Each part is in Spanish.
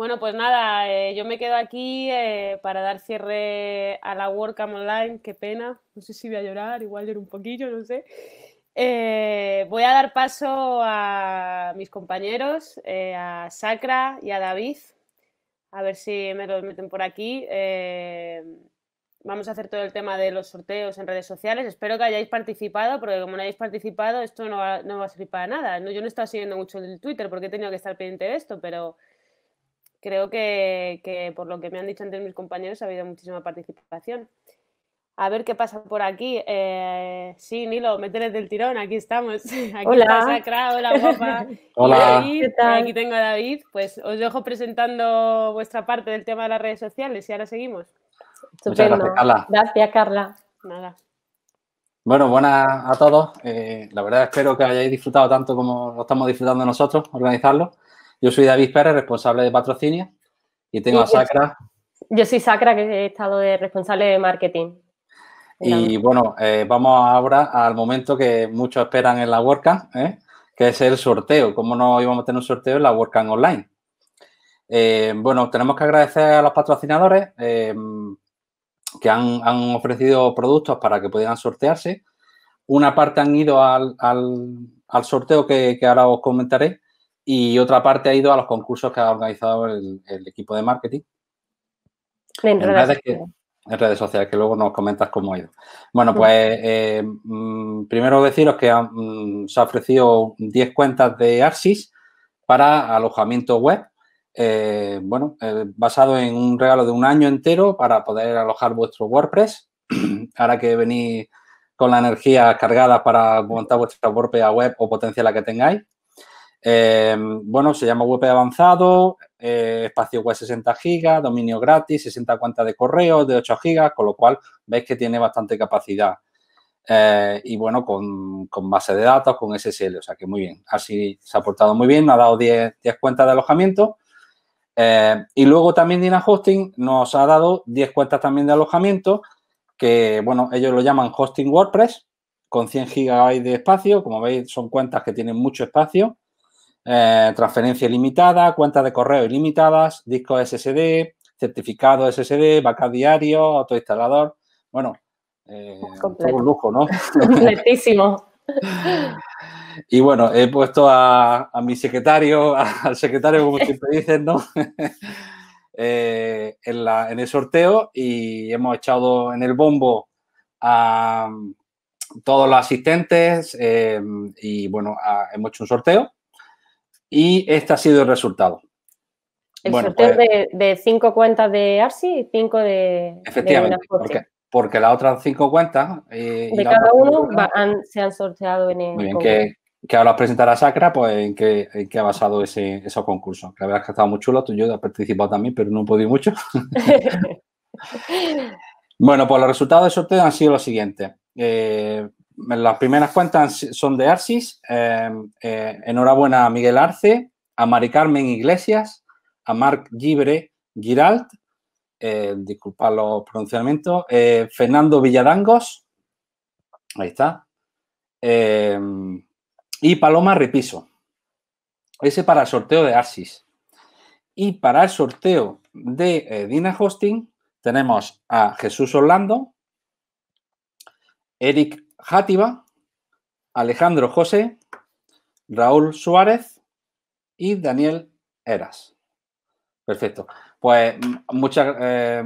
Bueno, pues nada, eh, yo me quedo aquí eh, para dar cierre a la WordCamp Online, qué pena, no sé si voy a llorar, igual lloro un poquillo, no sé. Eh, voy a dar paso a mis compañeros, a Sacra y a David, a ver si me lo meten por aquí. vamos a hacer todo el tema de los sorteos en redes sociales, espero que hayáis participado, porque como no hayáis participado, esto no va, a ser para nada. yo no he estado siguiendo mucho el Twitter porque he tenido que estar pendiente de esto, pero creo que, por lo que me han dicho antes mis compañeros ha habido muchísima participación. A ver qué pasa por aquí. Eh, sí, Nilo, métele del tirón, aquí estamos. Aquí hola. hola, hola. Aquí tengo a David. Pues os dejo presentando vuestra parte del tema de las redes sociales y ahora seguimos. gracias, Carla. Carla. Nada. Bueno, buenas a todos. Eh, la verdad espero que hayáis disfrutado tanto como lo estamos disfrutando nosotros, organizarlo. Yo soy David Pérez, responsable de patrocinio, y tengo a Sacra. Yo, soy Sacra, que he estado de responsable de marketing. Y bueno, eh, vamos ahora al momento que muchos esperan en la WordCamp, ¿eh? que es el sorteo. ¿Cómo no íbamos a tener un sorteo en la WordCamp online? Eh, bueno, tenemos que agradecer a los patrocinadores que han, ofrecido productos para que pudieran sortearse. Una parte han ido al, sorteo que, ahora os comentaré y otra parte ha ido a los concursos que ha organizado el, equipo de marketing. En, redes, sociales, que luego nos comentas cómo ha ido. Bueno, pues eh, mm, primero deciros que ah, mm, se ha ofrecido 10 cuentas de AXIS para alojamiento web, eh, bueno, eh, basado en un regalo de un año entero para poder alojar vuestro WordPress. Ahora que venís con la energía cargada para montar vuestra WordPress web o potencia la que tengáis. Em, bueno, se llama web avanzado, eh, espacio web 60 gigas, dominio gratis, 60 cuentas de correo de 8 gigas, con lo cual veis que tiene bastante capacidad. Eh, y bueno, con, base de datos, con SSL, o sea que muy bien. Así se ha portado muy bien, nos ha dado 10, 10 cuentas de alojamiento. Eh, y luego también Dina Hosting nos ha dado 10 cuentas también de alojamiento, que bueno, ellos lo llaman Hosting WordPress, con 100 GB de espacio. Como veis, son cuentas que tienen mucho espacio eh, transferencia ilimitada, cuentas de correo ilimitadas, disco SSD, certificado SSD, backup diario, autoinstalador. Bueno, eh, todo un lujo, ¿no? Completísimo. Y bueno, he puesto a, mi secretario, al secretario, como siempre dicen, ¿no? Eh, en, el sorteo y hemos echado en el bombo a mm, todos los asistentes eh, y bueno, hemos hecho un sorteo y este ha sido el resultado. El sorteo pues de, cinco cuentas de ARSI y cinco de. Efectivamente, porque, las otras cinco cuentas. Eh, de cada uno se han sorteado en el. que, ahora presentará Sacra, pues en qué, en qué ha basado ese, esos concursos. Que la verdad es que ha estado muy chulo. Tú yo he participado también, pero no he podido mucho. bueno, pues los resultados del sorteo han sido los siguientes. Eh, las primeras cuentas son de Arsis. Em, eh, enhorabuena a Miguel Arce, a Mari Carmen Iglesias, a Marc Gibre Giralt, disculpa eh, disculpad los pronunciamientos, eh, Fernando Villadangos, ahí está, em, y Paloma Repiso. Ese para el sorteo de Arsis. Y para el sorteo de Dina Hosting tenemos a Jesús Orlando, Eric Játiva, Alejandro José, Raúl Suárez y Daniel Eras. Perfecto. Pues mm, muchas eh,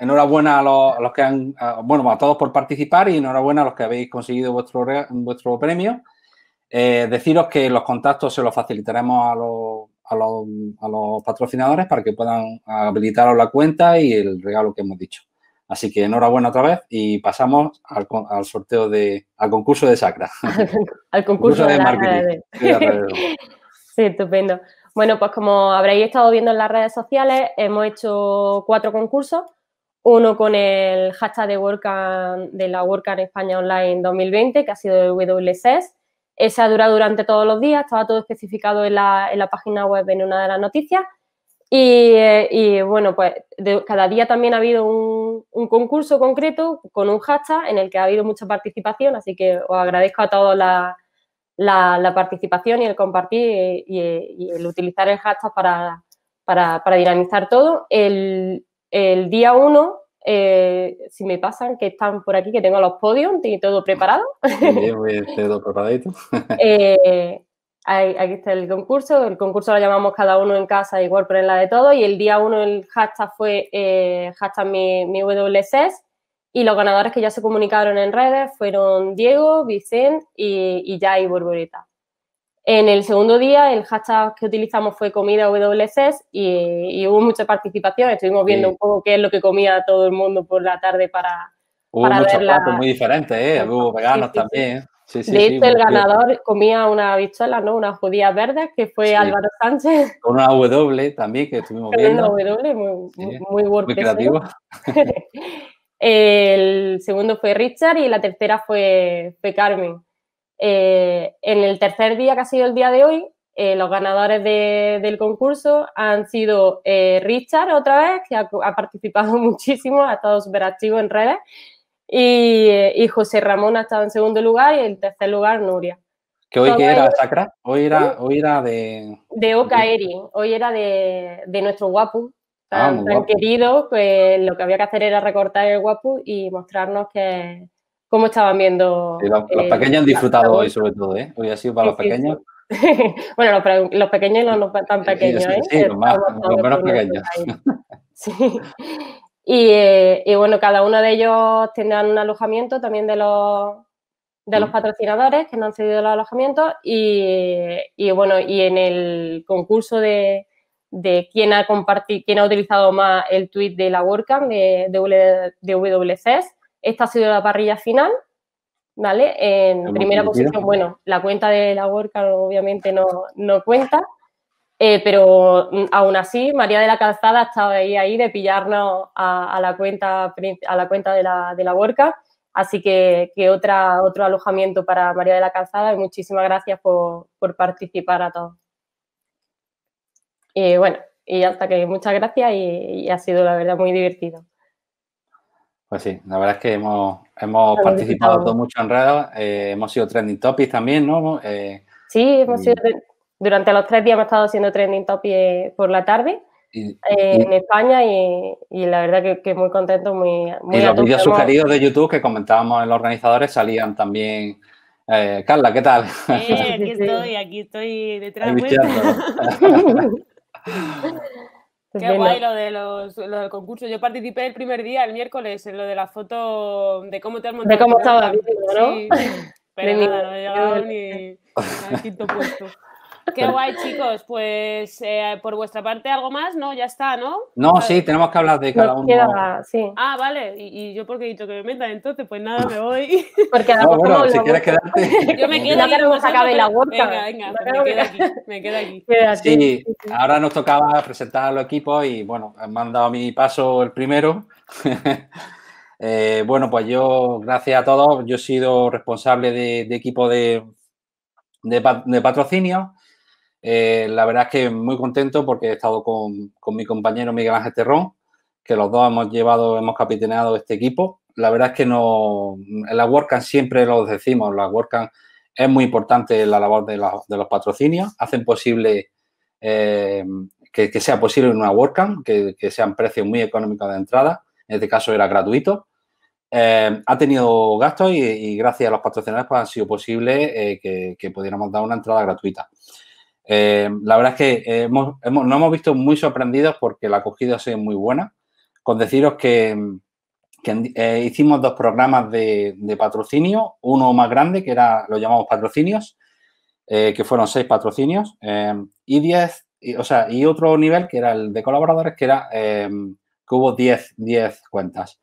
enhorabuena a los, que han, bueno, a todos por participar y enhorabuena a los que habéis conseguido vuestro, vuestro premio. Eh, deciros que los contactos se los facilitaremos a los, a los patrocinadores para que puedan habilitaros la cuenta y el regalo que hemos dicho. Así que enhorabuena otra vez y pasamos al, al sorteo de, al concurso de Sacra. al, concurso, de, de marketing. sí, estupendo. Bueno, pues como habréis estado viendo en las redes sociales, hemos hecho cuatro concursos. Uno con el hashtag de, WordCamp, de la WordCamp España Online 2020, que ha sido el WSS. E Ese ha durado durante todos los días, estaba todo especificado en la, página web en una de las noticias. Y, eh, bueno, pues cada día también ha habido un un, concurso concreto con un hashtag en el que ha habido mucha participación, así que os agradezco a todos la, participación y el compartir y, el utilizar el hashtag para, para, para dinamizar todo. El, el día 1, eh, si me pasan que están por aquí, que tengo los podios y todo preparado. aquí está el concurso. El concurso lo llamamos cada uno en casa, igual pero en la de todos. Y el día uno el hashtag fue eh, hashtag mi, e Y los ganadores que ya se comunicaron en redes fueron Diego, Vicente y, y Borboreta. En el segundo día, el hashtag que utilizamos fue comida WSS e y, hubo mucha participación. Estuvimos viendo un poco qué es lo que comía todo el mundo por la tarde para, Hubo muchos platos muy diferentes, ¿eh? Hubo veganos también el ganador comía una pistola, ¿no? Una judía verde, que fue Álvaro Sánchez. Con una W también, que estuvimos viendo. Una W, muy, muy, el segundo fue Richard y la tercera fue, Carmen. Eh, en el tercer día, que ha sido el día de hoy, eh, los ganadores del concurso han sido eh, Richard, otra vez, que ha, ha participado muchísimo, ha estado súper activo en redes, y, José Ramón ha estado en segundo lugar y en tercer lugar Nuria. ¿Que hoy que era, Sacra? Hoy era, ¿Mm? hoy era de... De Eri. hoy era de, de nuestro ah, guapo, tan, tan querido, pues lo que había que hacer era recortar el guapo y mostrarnos que cómo estaban viendo... los, eh, pequeños han disfrutado hoy sobre todo, ¿eh? Hoy ha sido para los pequeños. bueno, los, pequeños y los no tan pequeños, ¿eh? Sí, los, más, los menos pequeños. Sí. Eh, y, bueno, cada uno de ellos tendrán un alojamiento también de los de los patrocinadores que nos han cedido los alojamientos y, bueno, y en el concurso de, de quién ha compartido, quién ha utilizado más el tweet de la WordCamp de, de, WCS. E esta ha sido la parrilla final, ¿vale? En primera posición, bueno, la cuenta de la WordCamp obviamente no, no cuenta, eh, pero mm, aún así, María de la Calzada estaba ahí, ahí de pillarnos a, la cuenta, a la cuenta de la, de la Así que, que, otra, otro alojamiento para María de la Calzada y muchísimas gracias por, por participar a todos. Y eh, bueno, y hasta que muchas gracias y, ha sido la verdad muy divertido. Pues sí, la verdad es que hemos, hemos participado todos mucho en eh, hemos sido trending topics también, ¿no? sí, hemos sido durante los tres días me he estado haciendo trending topic por la tarde eh, en España y, la verdad que, muy contento, muy... y los vídeos sugeridos de YouTube que comentábamos en los organizadores salían también... Eh, Carla, ¿qué tal? Sí, aquí estoy, aquí estoy detrás. Qué pues guay lo de los, del concurso. Yo participé el primer día, el miércoles, en lo de la foto de cómo te has montado. De cómo estaba, ¿no? pero nada, no he llegado ni al quinto puesto. Qué guay, chicos. Pues eh, por vuestra parte, algo más, ¿no? Ya está, ¿no? No, sí, tenemos que hablar de cada uno. Ah, vale. ¿Y, yo porque he dicho que me metan, entonces, pues nada, me voy. Porque no, si quieres quedarte. Yo me quedo. Venga, venga, pues me quedo aquí. Me quedo aquí. Sí, ahora nos tocaba presentar a los equipos y bueno, me han dado mi paso el primero. Eh, bueno, pues yo, gracias a todos, yo he sido responsable de, equipo de, de patrocinio eh, la verdad es que muy contento porque he estado con, mi compañero Miguel Ángel Terrón, que los dos hemos llevado, hemos capitaneado este equipo. La verdad es que no, en la WordCamp siempre lo decimos, la WordCamp es muy importante la labor de, los patrocinios, hacen posible eh, que, sea posible una WordCamp, que, sean precios muy económicos de entrada, en este caso era gratuito. Eh, ha tenido gastos y, gracias a los patrocinadores pues, ha sido posible que pudiéramos dar una entrada gratuita. Eh, la verdad es que hemos, hemos, nos hemos visto muy sorprendidos porque la acogida ha sido muy buena. Con deciros que, eh, hicimos dos programas de, patrocinio, uno más grande que era, lo llamamos patrocinios, eh, que fueron seis patrocinios, y diez, o sea, y otro nivel que era el de colaboradores, que era que hubo 10 cuentas.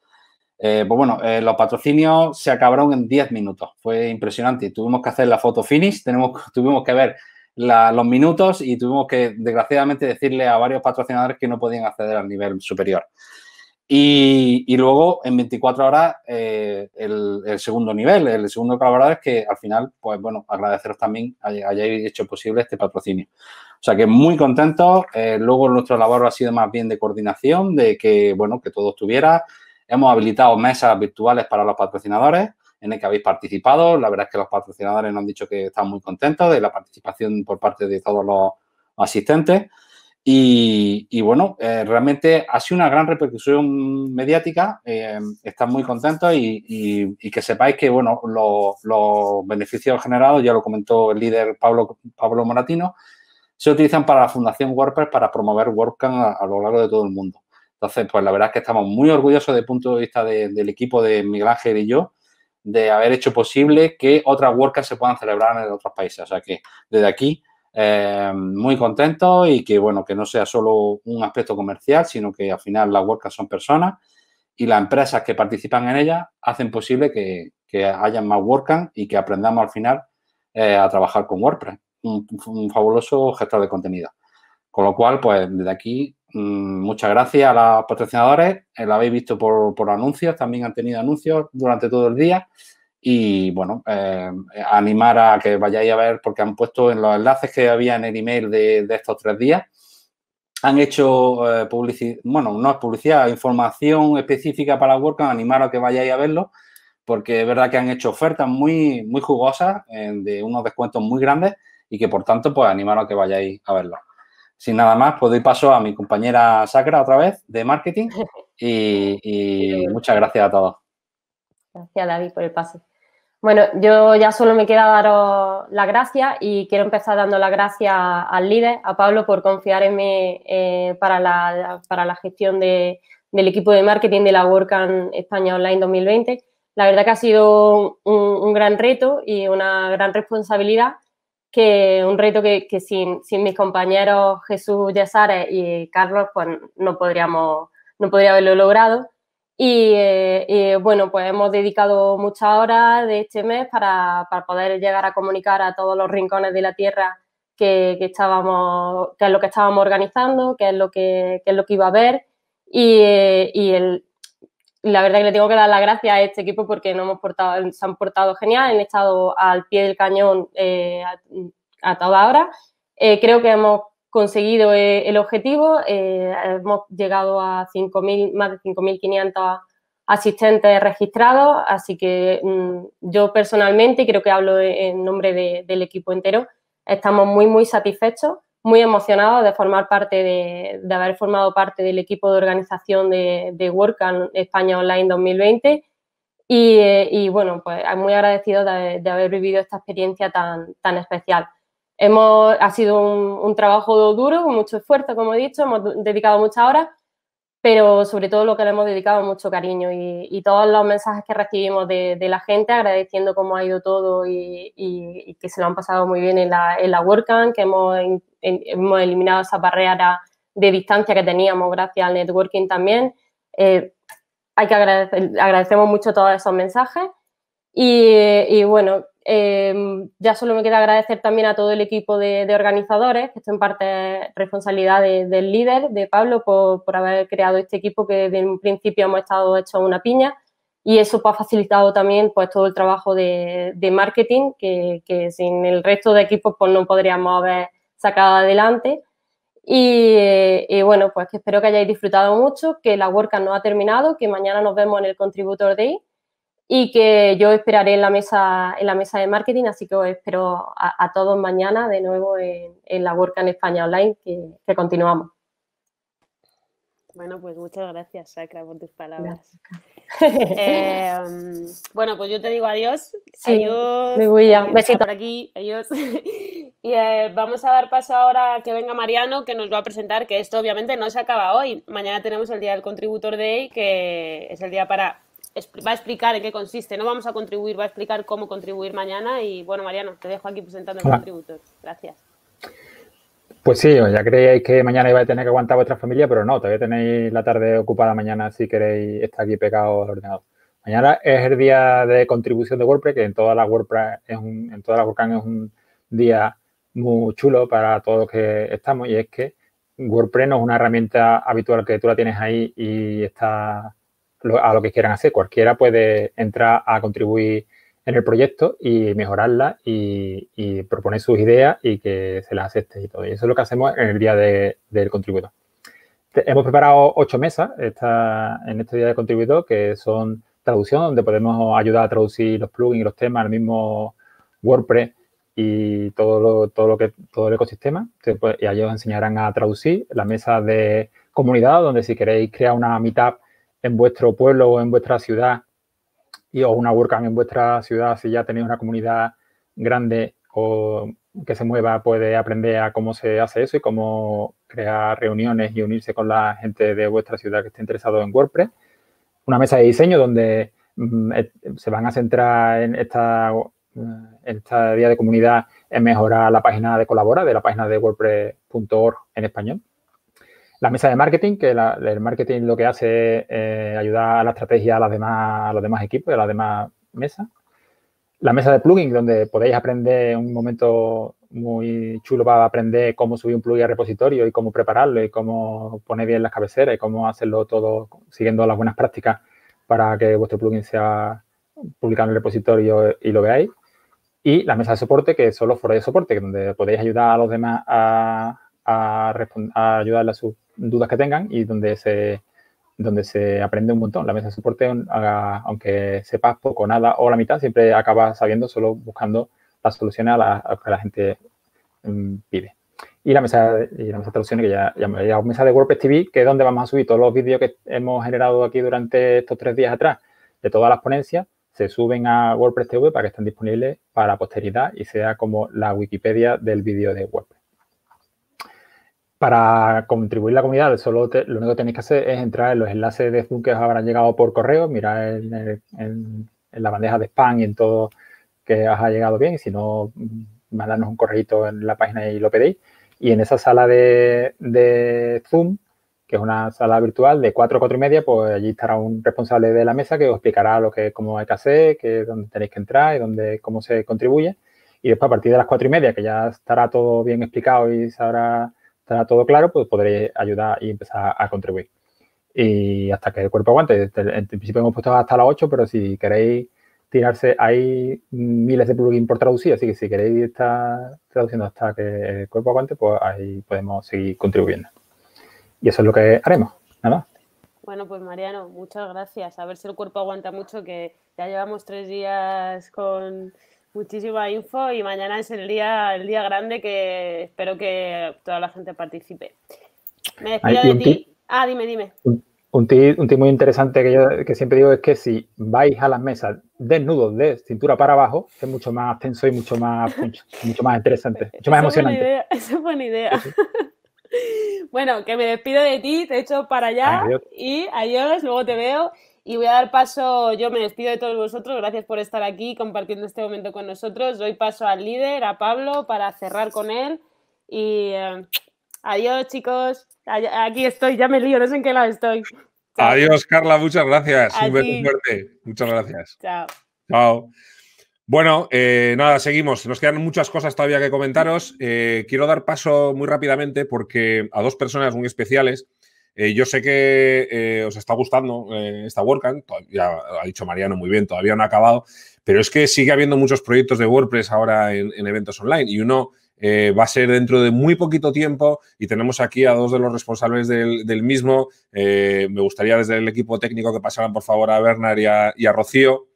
pues bueno, los patrocinios se acabaron en 10 minutos. Fue impresionante. Tuvimos que hacer la foto finish, tenemos, tuvimos que ver los minutos y tuvimos que, desgraciadamente, decirle a varios patrocinadores que no podían acceder al nivel superior. Y, luego, en 24 horas, eh, el, segundo nivel, el segundo colaborador, que al final, pues bueno, agradeceros también hay, hayáis hecho posible este patrocinio. O sea que muy contentos. Eh, luego, nuestro labor ha sido más bien de coordinación, de que, bueno, que todo estuviera. Hemos habilitado mesas virtuales para los patrocinadores en el que habéis participado. La verdad es que los patrocinadores nos han dicho que están muy contentos de la participación por parte de todos los asistentes. Y, bueno, eh, realmente ha sido una gran repercusión mediática. Eh, están muy contentos y, que sepáis que, bueno, los, beneficios generados, ya lo comentó el líder Pablo, Pablo Moratino, se utilizan para la Fundación WordPress para promover WordCamp a, lo largo de todo el mundo. Entonces, pues la verdad es que estamos muy orgullosos desde el punto de vista del equipo de Miguel Ángel y yo de haber hecho posible que otras WordCamps se puedan celebrar en otros países. O sea que desde aquí, eh, muy contento y que, bueno, que no sea solo un aspecto comercial, sino que al final las WordCamps son personas y las empresas que participan en ellas hacen posible que, que hayan más WordCamps y que aprendamos al final eh, a trabajar con WordPress. Un, un fabuloso gestor de contenido. Con lo cual, pues desde aquí Mm, muchas gracias a los patrocinadores. Eh, lo habéis visto por, anuncios, también han tenido anuncios durante todo el día. Y bueno, eh, animar a que vayáis a ver, porque han puesto en los enlaces que había en el email de, estos tres días, han hecho eh, publicidad, bueno, no es publicidad, información específica para WordCamp, animar a que vayáis a verlo, porque es verdad que han hecho ofertas muy, muy jugosas, de unos descuentos muy grandes, y que por tanto, pues animar a que vayáis a verlo sin nada más, pues doy paso a mi compañera Sacra otra vez de marketing y, muchas gracias a todos. Gracias, David, por el pase. Bueno, yo ya solo me queda daros las gracias y quiero empezar dando las gracias al líder, a Pablo, por confiar en mí eh, para, la, gestión de, del equipo de marketing de la WordCamp España Online 2020. La verdad que ha sido un gran reto y una gran responsabilidad, que un reto que, sin, sin, mis compañeros Jesús Yazares y Carlos, pues no podríamos, no podría haberlo logrado. Eh, y, bueno, pues hemos dedicado muchas horas de este mes para, para, poder llegar a comunicar a todos los rincones de la tierra que, que estábamos, es lo que estábamos organizando, qué es lo que, es lo que iba a haber y, eh, y el, la verdad es que le tengo que dar las gracias a este equipo porque no hemos portado, se han portado genial, han estado al pie del cañón eh, a, toda hora. Eh, creo que hemos conseguido eh, el objetivo, hemos llegado a más de 5.500 asistentes registrados, así que mm, yo personalmente, y creo que hablo en nombre del equipo entero, estamos muy, muy satisfechos muy emocionado de formar parte de, haber formado parte del equipo de organización de, de WordCamp España Online 2020 y, bueno, pues muy agradecido de, haber vivido esta experiencia tan, tan especial. Hemos, ha sido un, un trabajo duro, con mucho esfuerzo, como he dicho, hemos dedicado muchas horas, pero sobre todo lo que le hemos dedicado mucho cariño y, todos los mensajes que recibimos de, la gente agradeciendo cómo ha ido todo y, que se lo han pasado muy bien en la, en WordCamp, que hemos, eliminado esa barrera de distancia que teníamos gracias al networking también. Eh, hay que agradecemos mucho todos esos mensajes y bueno, eh, ya solo me queda agradecer también a todo el equipo de, organizadores, que esto en parte es responsabilidad del líder, de Pablo, por, haber creado este equipo que desde un principio hemos estado hechos una piña. Y eso pues, ha facilitado también pues, todo el trabajo de, marketing, que, sin el resto de equipos pues, no podríamos haber sacado adelante. Y, eh, bueno, pues que espero que hayáis disfrutado mucho, que la worka no ha terminado, que mañana nos vemos en el Contributor Day y que yo esperaré en la mesa, en la mesa de marketing, así que os espero a, todos mañana de nuevo en, la Work en España Online, que, continuamos. Bueno, pues muchas gracias, Sacra, por tus palabras. Em, bueno, pues yo te digo adiós. adiós. Me voy ya. Besito. Por aquí, adiós. Y eh, vamos a dar paso ahora a que venga Mariano, que nos va a presentar, que esto obviamente no se acaba hoy. Mañana tenemos el Día del Contributor Day, que es el día para va a explicar en qué consiste. No vamos a contribuir, va a explicar cómo contribuir mañana. Y bueno, Mariano, te dejo aquí presentando el contributor. Gracias. Pues sí, ya creíais que mañana iba a tener que aguantar vuestra familia, pero no, todavía tenéis la tarde ocupada mañana si queréis estar aquí pegados al ordenador. Mañana es el día de contribución de WordPress, que en toda la WordPress en toda la WordCamp es un día muy chulo para todos los que estamos, y es que WordPress no es una herramienta habitual que tú la tienes ahí y está a lo que quieran hacer. Cualquiera puede entrar a contribuir en el proyecto y mejorarla y, proponer sus ideas y que se las acepte y todo. Y eso es lo que hacemos en el día del contribuidor. hemos preparado ocho mesas esta, en este día del contribuidor que son traducción, donde podemos ayudar a traducir los plugins y los temas al mismo WordPress y todo lo, todo lo que todo el ecosistema. y allí os enseñarán a traducir la mesa de comunidad, donde si queréis crear una meetup en vuestro pueblo o en vuestra ciudad, y, o una WordCamp en vuestra ciudad, si ya tenéis una comunidad grande o que se mueva, puede aprender a cómo se hace eso y cómo crear reuniones y unirse con la gente de vuestra ciudad que esté interesado en WordPress. Una mesa de diseño donde mm, eh, se van a centrar en esta, eh, en esta día de comunidad en mejorar la página de Colabora, de la página de WordPress.org en español. La mesa de marketing, que el marketing lo que hace es eh, ayudar a la estrategia a, las demás, a los demás equipos y a las demás mesas. La mesa de plugin, donde podéis aprender un momento muy chulo para aprender cómo subir un plugin al repositorio y cómo prepararlo y cómo poner bien las cabeceras y cómo hacerlo todo siguiendo las buenas prácticas para que vuestro plugin sea publicado en el repositorio y lo veáis. Y la mesa de soporte, que son los foros de soporte, donde podéis ayudar a los demás a, a, a ayudarle a dudas que tengan y donde se, donde se aprende un montón. La mesa de soporte, aunque sepas poco, nada o la mitad, siempre acaba sabiendo solo buscando las soluciones a las que la gente mm, pide. Y la mesa, y la mesa de soluciones que ya, ya la mesa de WordPress TV, que es donde vamos a subir todos los vídeos que hemos generado aquí durante estos tres días atrás de todas las ponencias, se suben a WordPress TV para que estén disponibles para posteridad y sea como la Wikipedia del vídeo de WordPress. Para contribuir a la comunidad, solo lo único que tenéis que hacer es entrar en los enlaces de Zoom que os habrán llegado por correo, mirar en, la bandeja de spam y en todo que os ha llegado bien. Y si no, mandarnos un correo en la página y lo pedís. Y en esa sala de, Zoom, que es una sala virtual de 4 4 y media, pues allí estará un responsable de la mesa que os explicará lo que, cómo hay que hacer, que, dónde tenéis que entrar y dónde, cómo se contribuye. Y después a partir de las 4 y media, que ya estará todo bien explicado y se habrá estará todo claro, pues podré ayudar y empezar a contribuir. Y hasta que el cuerpo aguante. En principio hemos puesto hasta las 8, pero si queréis tirarse, hay miles de plugins por traducir, así que si queréis estar traduciendo hasta que el cuerpo aguante, pues ahí podemos seguir contribuyendo. Y eso es lo que haremos. Nada Bueno, pues Mariano, muchas gracias. A ver si el cuerpo aguanta mucho, que ya llevamos tres días con muchísima info y mañana es el día, el día grande que espero que toda la gente participe. Me despido de ti. Ah, dime, dime. Un, un tip muy interesante que yo que siempre digo es que si vais a las mesas desnudos de cintura para abajo, es mucho más tenso y mucho más mucho más interesante, mucho más emocionante. Esa es buena idea. bueno, que me despido de ti, te echo para allá y adiós, luego te veo. Y voy a dar paso, yo me despido de todos vosotros, gracias por estar aquí compartiendo este momento con nosotros. Doy paso al líder, a Pablo, para cerrar con él. Y eh, adiós chicos, aquí estoy, ya me lío, no sé en qué lado estoy. Adiós Carla, muchas gracias. fuerte, muchas gracias. Chao. Chao. Bueno, eh, nada, seguimos. Nos quedan muchas cosas todavía que comentaros. Eh, quiero dar paso muy rápidamente porque a dos personas muy especiales eh, yo sé que eh, os está gustando eh, esta WordCamp, ya ha dicho Mariano muy bien, todavía no ha acabado, pero es que sigue habiendo muchos proyectos de WordPress ahora en, eventos online y uno va a ser dentro de muy poquito tiempo y tenemos aquí a dos de los responsables del, mismo. me gustaría desde el equipo técnico que pasaran por favor a Bernard y a, Rocío.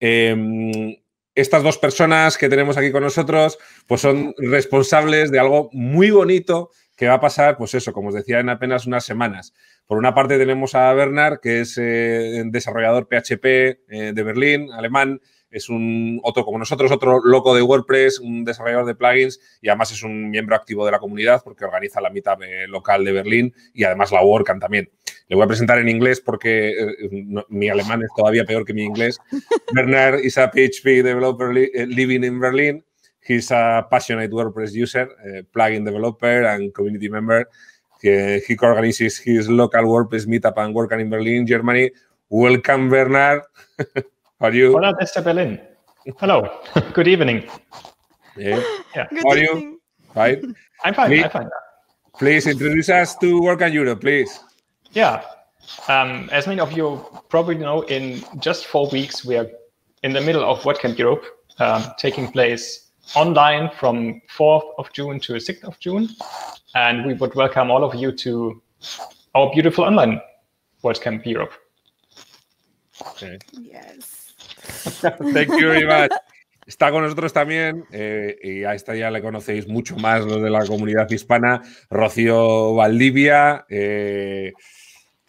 Em, estas dos personas que tenemos aquí con nosotros, pues son responsables de algo muy bonito ¿Qué va a pasar, pues eso, como os decía, en apenas unas semanas. Por una parte tenemos a Bernard, que es eh, desarrollador PHP eh, de Berlín, alemán, es un otro como nosotros, otro loco de WordPress, un desarrollador de plugins y además es un miembro activo de la comunidad porque organiza la mitad eh, local de Berlín y además la WordCamp también. Le voy a presentar en inglés porque mi alemán es todavía peor que mi inglés. Bernard is a PHP developer living in Berlin. He's a passionate WordPress user, plugin developer, and community member. He, he organizes his local WordPress meetup and work in Berlin, Germany. Welcome, Bernard. How are you? Hola desde Berlin. Hello. Good evening. Yeah. yeah. Good How are you? Fine. I'm fine. Please, I'm fine. Please introduce us to Work on Europe, please. Yeah. Um, as many of you probably know, in just four weeks, we are in the middle of What Camp Europe, um, taking place online from 4th of June to 6th of June. And we would welcome all of you to our beautiful online WordCamp Europe. Okay. Yes. Thank you very much. Está con nosotros también, eh, y a esta ya le conocéis mucho más los de la comunidad hispana, Rocío Valdivia. Eh,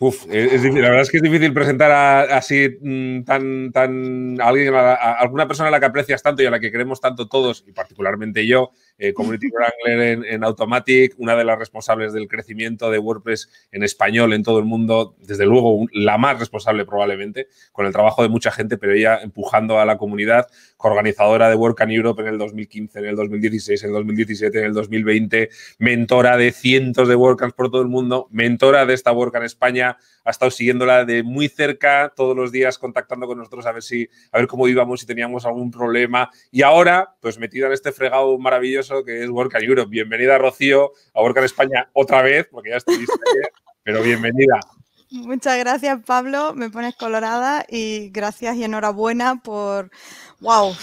Uf, es, la verdad es que es difícil presentar así mm, tan, tan a alguien, a alguna persona a la que aprecias tanto y a la que queremos tanto todos, y particularmente yo, eh, community Wrangler en, Automatic, una de las responsables del crecimiento de WordPress en español en todo el mundo, desde luego la más responsable probablemente, con el trabajo de mucha gente, pero ella empujando a la comunidad, organizadora de WordCamp Europe en el 2015, en el 2016, en el 2017, en el 2020, mentora de cientos de WordCamps por todo el mundo, mentora de esta WordCamp España, ha estado siguiéndola de muy cerca todos los días contactando con nosotros a ver si a ver cómo íbamos si teníamos algún problema y ahora pues metida en este fregado maravilloso que es Work in Europe. Bienvenida, Rocío, a Work in España otra vez, porque ya estuviste, pero bienvenida. Muchas gracias, Pablo. Me pones colorada y gracias y enhorabuena por. ¡Wow!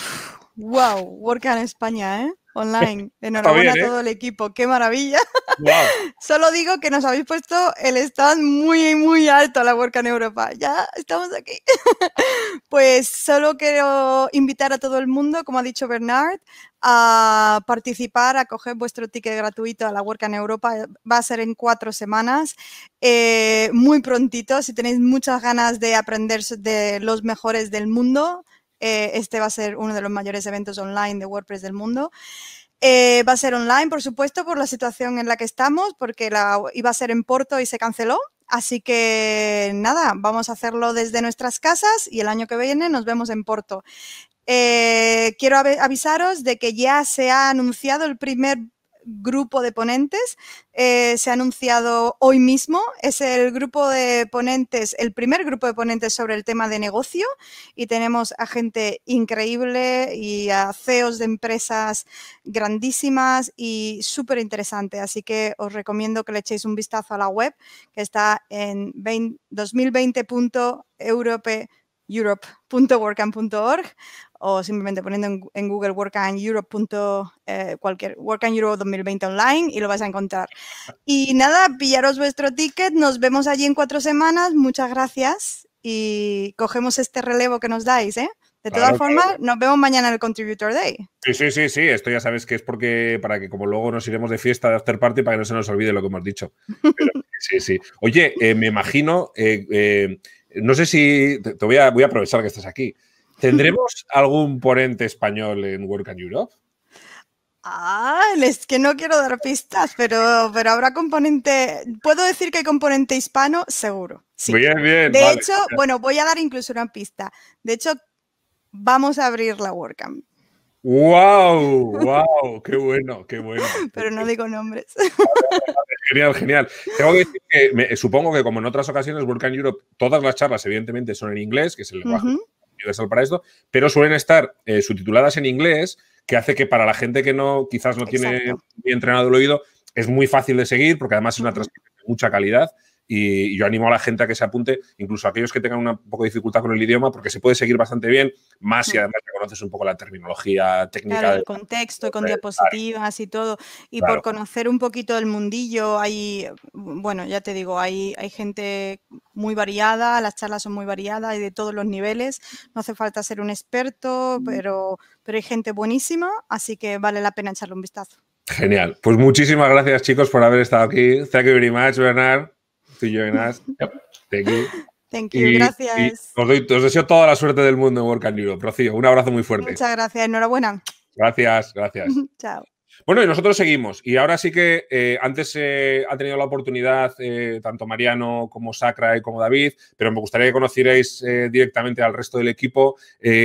¡Wow! Work in España, ¿eh? online. Enhorabuena a ¿eh? todo el equipo, qué maravilla. Solo digo que nos habéis puesto el stand muy, muy alto a la WordCamp Europa. Ya estamos aquí. pues solo quiero invitar a todo el mundo, como ha dicho Bernard, a participar, a coger vuestro ticket gratuito a la en Europa. Eh, va a ser en cuatro semanas, eh, muy prontito. Si tenéis muchas ganas de aprender de los mejores del mundo, eh, este va a ser uno de los mayores eventos online de WordPress del mundo. va a ser online, por supuesto, por la situación en la que estamos, porque iba a ser en Porto y se canceló. Así que nada, vamos a hacerlo desde nuestras casas y el año que viene nos vemos en Porto. Eh, quiero avisaros de que ya se ha anunciado el primer grupo de ponentes. Eh, se ha anunciado hoy mismo. Es el grupo de ponentes, el primer grupo de ponentes sobre el tema de negocio. Y tenemos a gente increíble y a CEOs de empresas grandísimas y súper interesante. Así que os recomiendo que le echéis un vistazo a la web que está en 2020.europe.com Europe.workand.org o simplemente poniendo en, Google WorkAnd Europe. Eh, cualquier WorkAnd Europe 2020 online y lo vas a encontrar. Y nada, pillaros vuestro ticket, nos vemos allí en cuatro semanas, muchas gracias y cogemos este relevo que nos dais, ¿eh? De todas formas, nos vemos mañana en el Contributor Day. Sí, sí, sí, sí. Esto ya sabes que es porque para que como luego nos iremos de fiesta de after party para que no se nos olvide lo que hemos dicho. sí, sí. Oye, eh, me imagino no sé si. Te, voy, a, aprovechar que estás aquí. ¿Tendremos algún ponente español en Work and Europe? Ah, es que no quiero dar pistas, pero, pero habrá componente. Puedo decir que hay componente hispano, seguro. Bien, bien. De hecho, bueno, voy a dar incluso una pista. De hecho, vamos a abrir la WordCamp. ¡Wow! ¡Wow! ¡Qué bueno! ¡Qué bueno! Pero no digo nombres. Genial, genial. Tengo que decir que supongo que, como en otras ocasiones, Vulcan Europe, todas las charlas, evidentemente, son en inglés, que es el lenguaje universal para esto, pero suelen estar eh, subtituladas en inglés, que hace que para la gente que no, quizás no tiene bien entrenado el oído, es muy fácil de seguir, porque además es una transmisión de mucha calidad. Y, yo animo a la gente a que se apunte, incluso aquellos que tengan un poco de dificultad con el idioma, porque se puede seguir bastante bien, más si mm. además conoces un poco la terminología técnica. Claro, el contexto, con diapositivas y todo. Y por conocer un poquito del mundillo, hay, bueno, ya te digo, hay, hay gente muy variada, las charlas son muy variadas, hay de todos los niveles, no hace falta ser un experto, mm. pero, pero hay gente buenísima, así que vale la pena echarle un vistazo. Genial. Pues muchísimas gracias, chicos, por haber estado aquí. Thank you very much, Bernard tú, Jonas. Yep. Thank you. Thank you, gracias. Y os, os, deseo toda la suerte del mundo en Work and Europe. Rocío, un abrazo muy fuerte. Muchas gracias, enhorabuena. Gracias, gracias. Chao. Bueno, y nosotros seguimos. Y ahora sí que eh, antes eh, ha tenido la oportunidad eh, tanto Mariano como Sacra y como David, pero me gustaría que conocierais directamente al resto del equipo.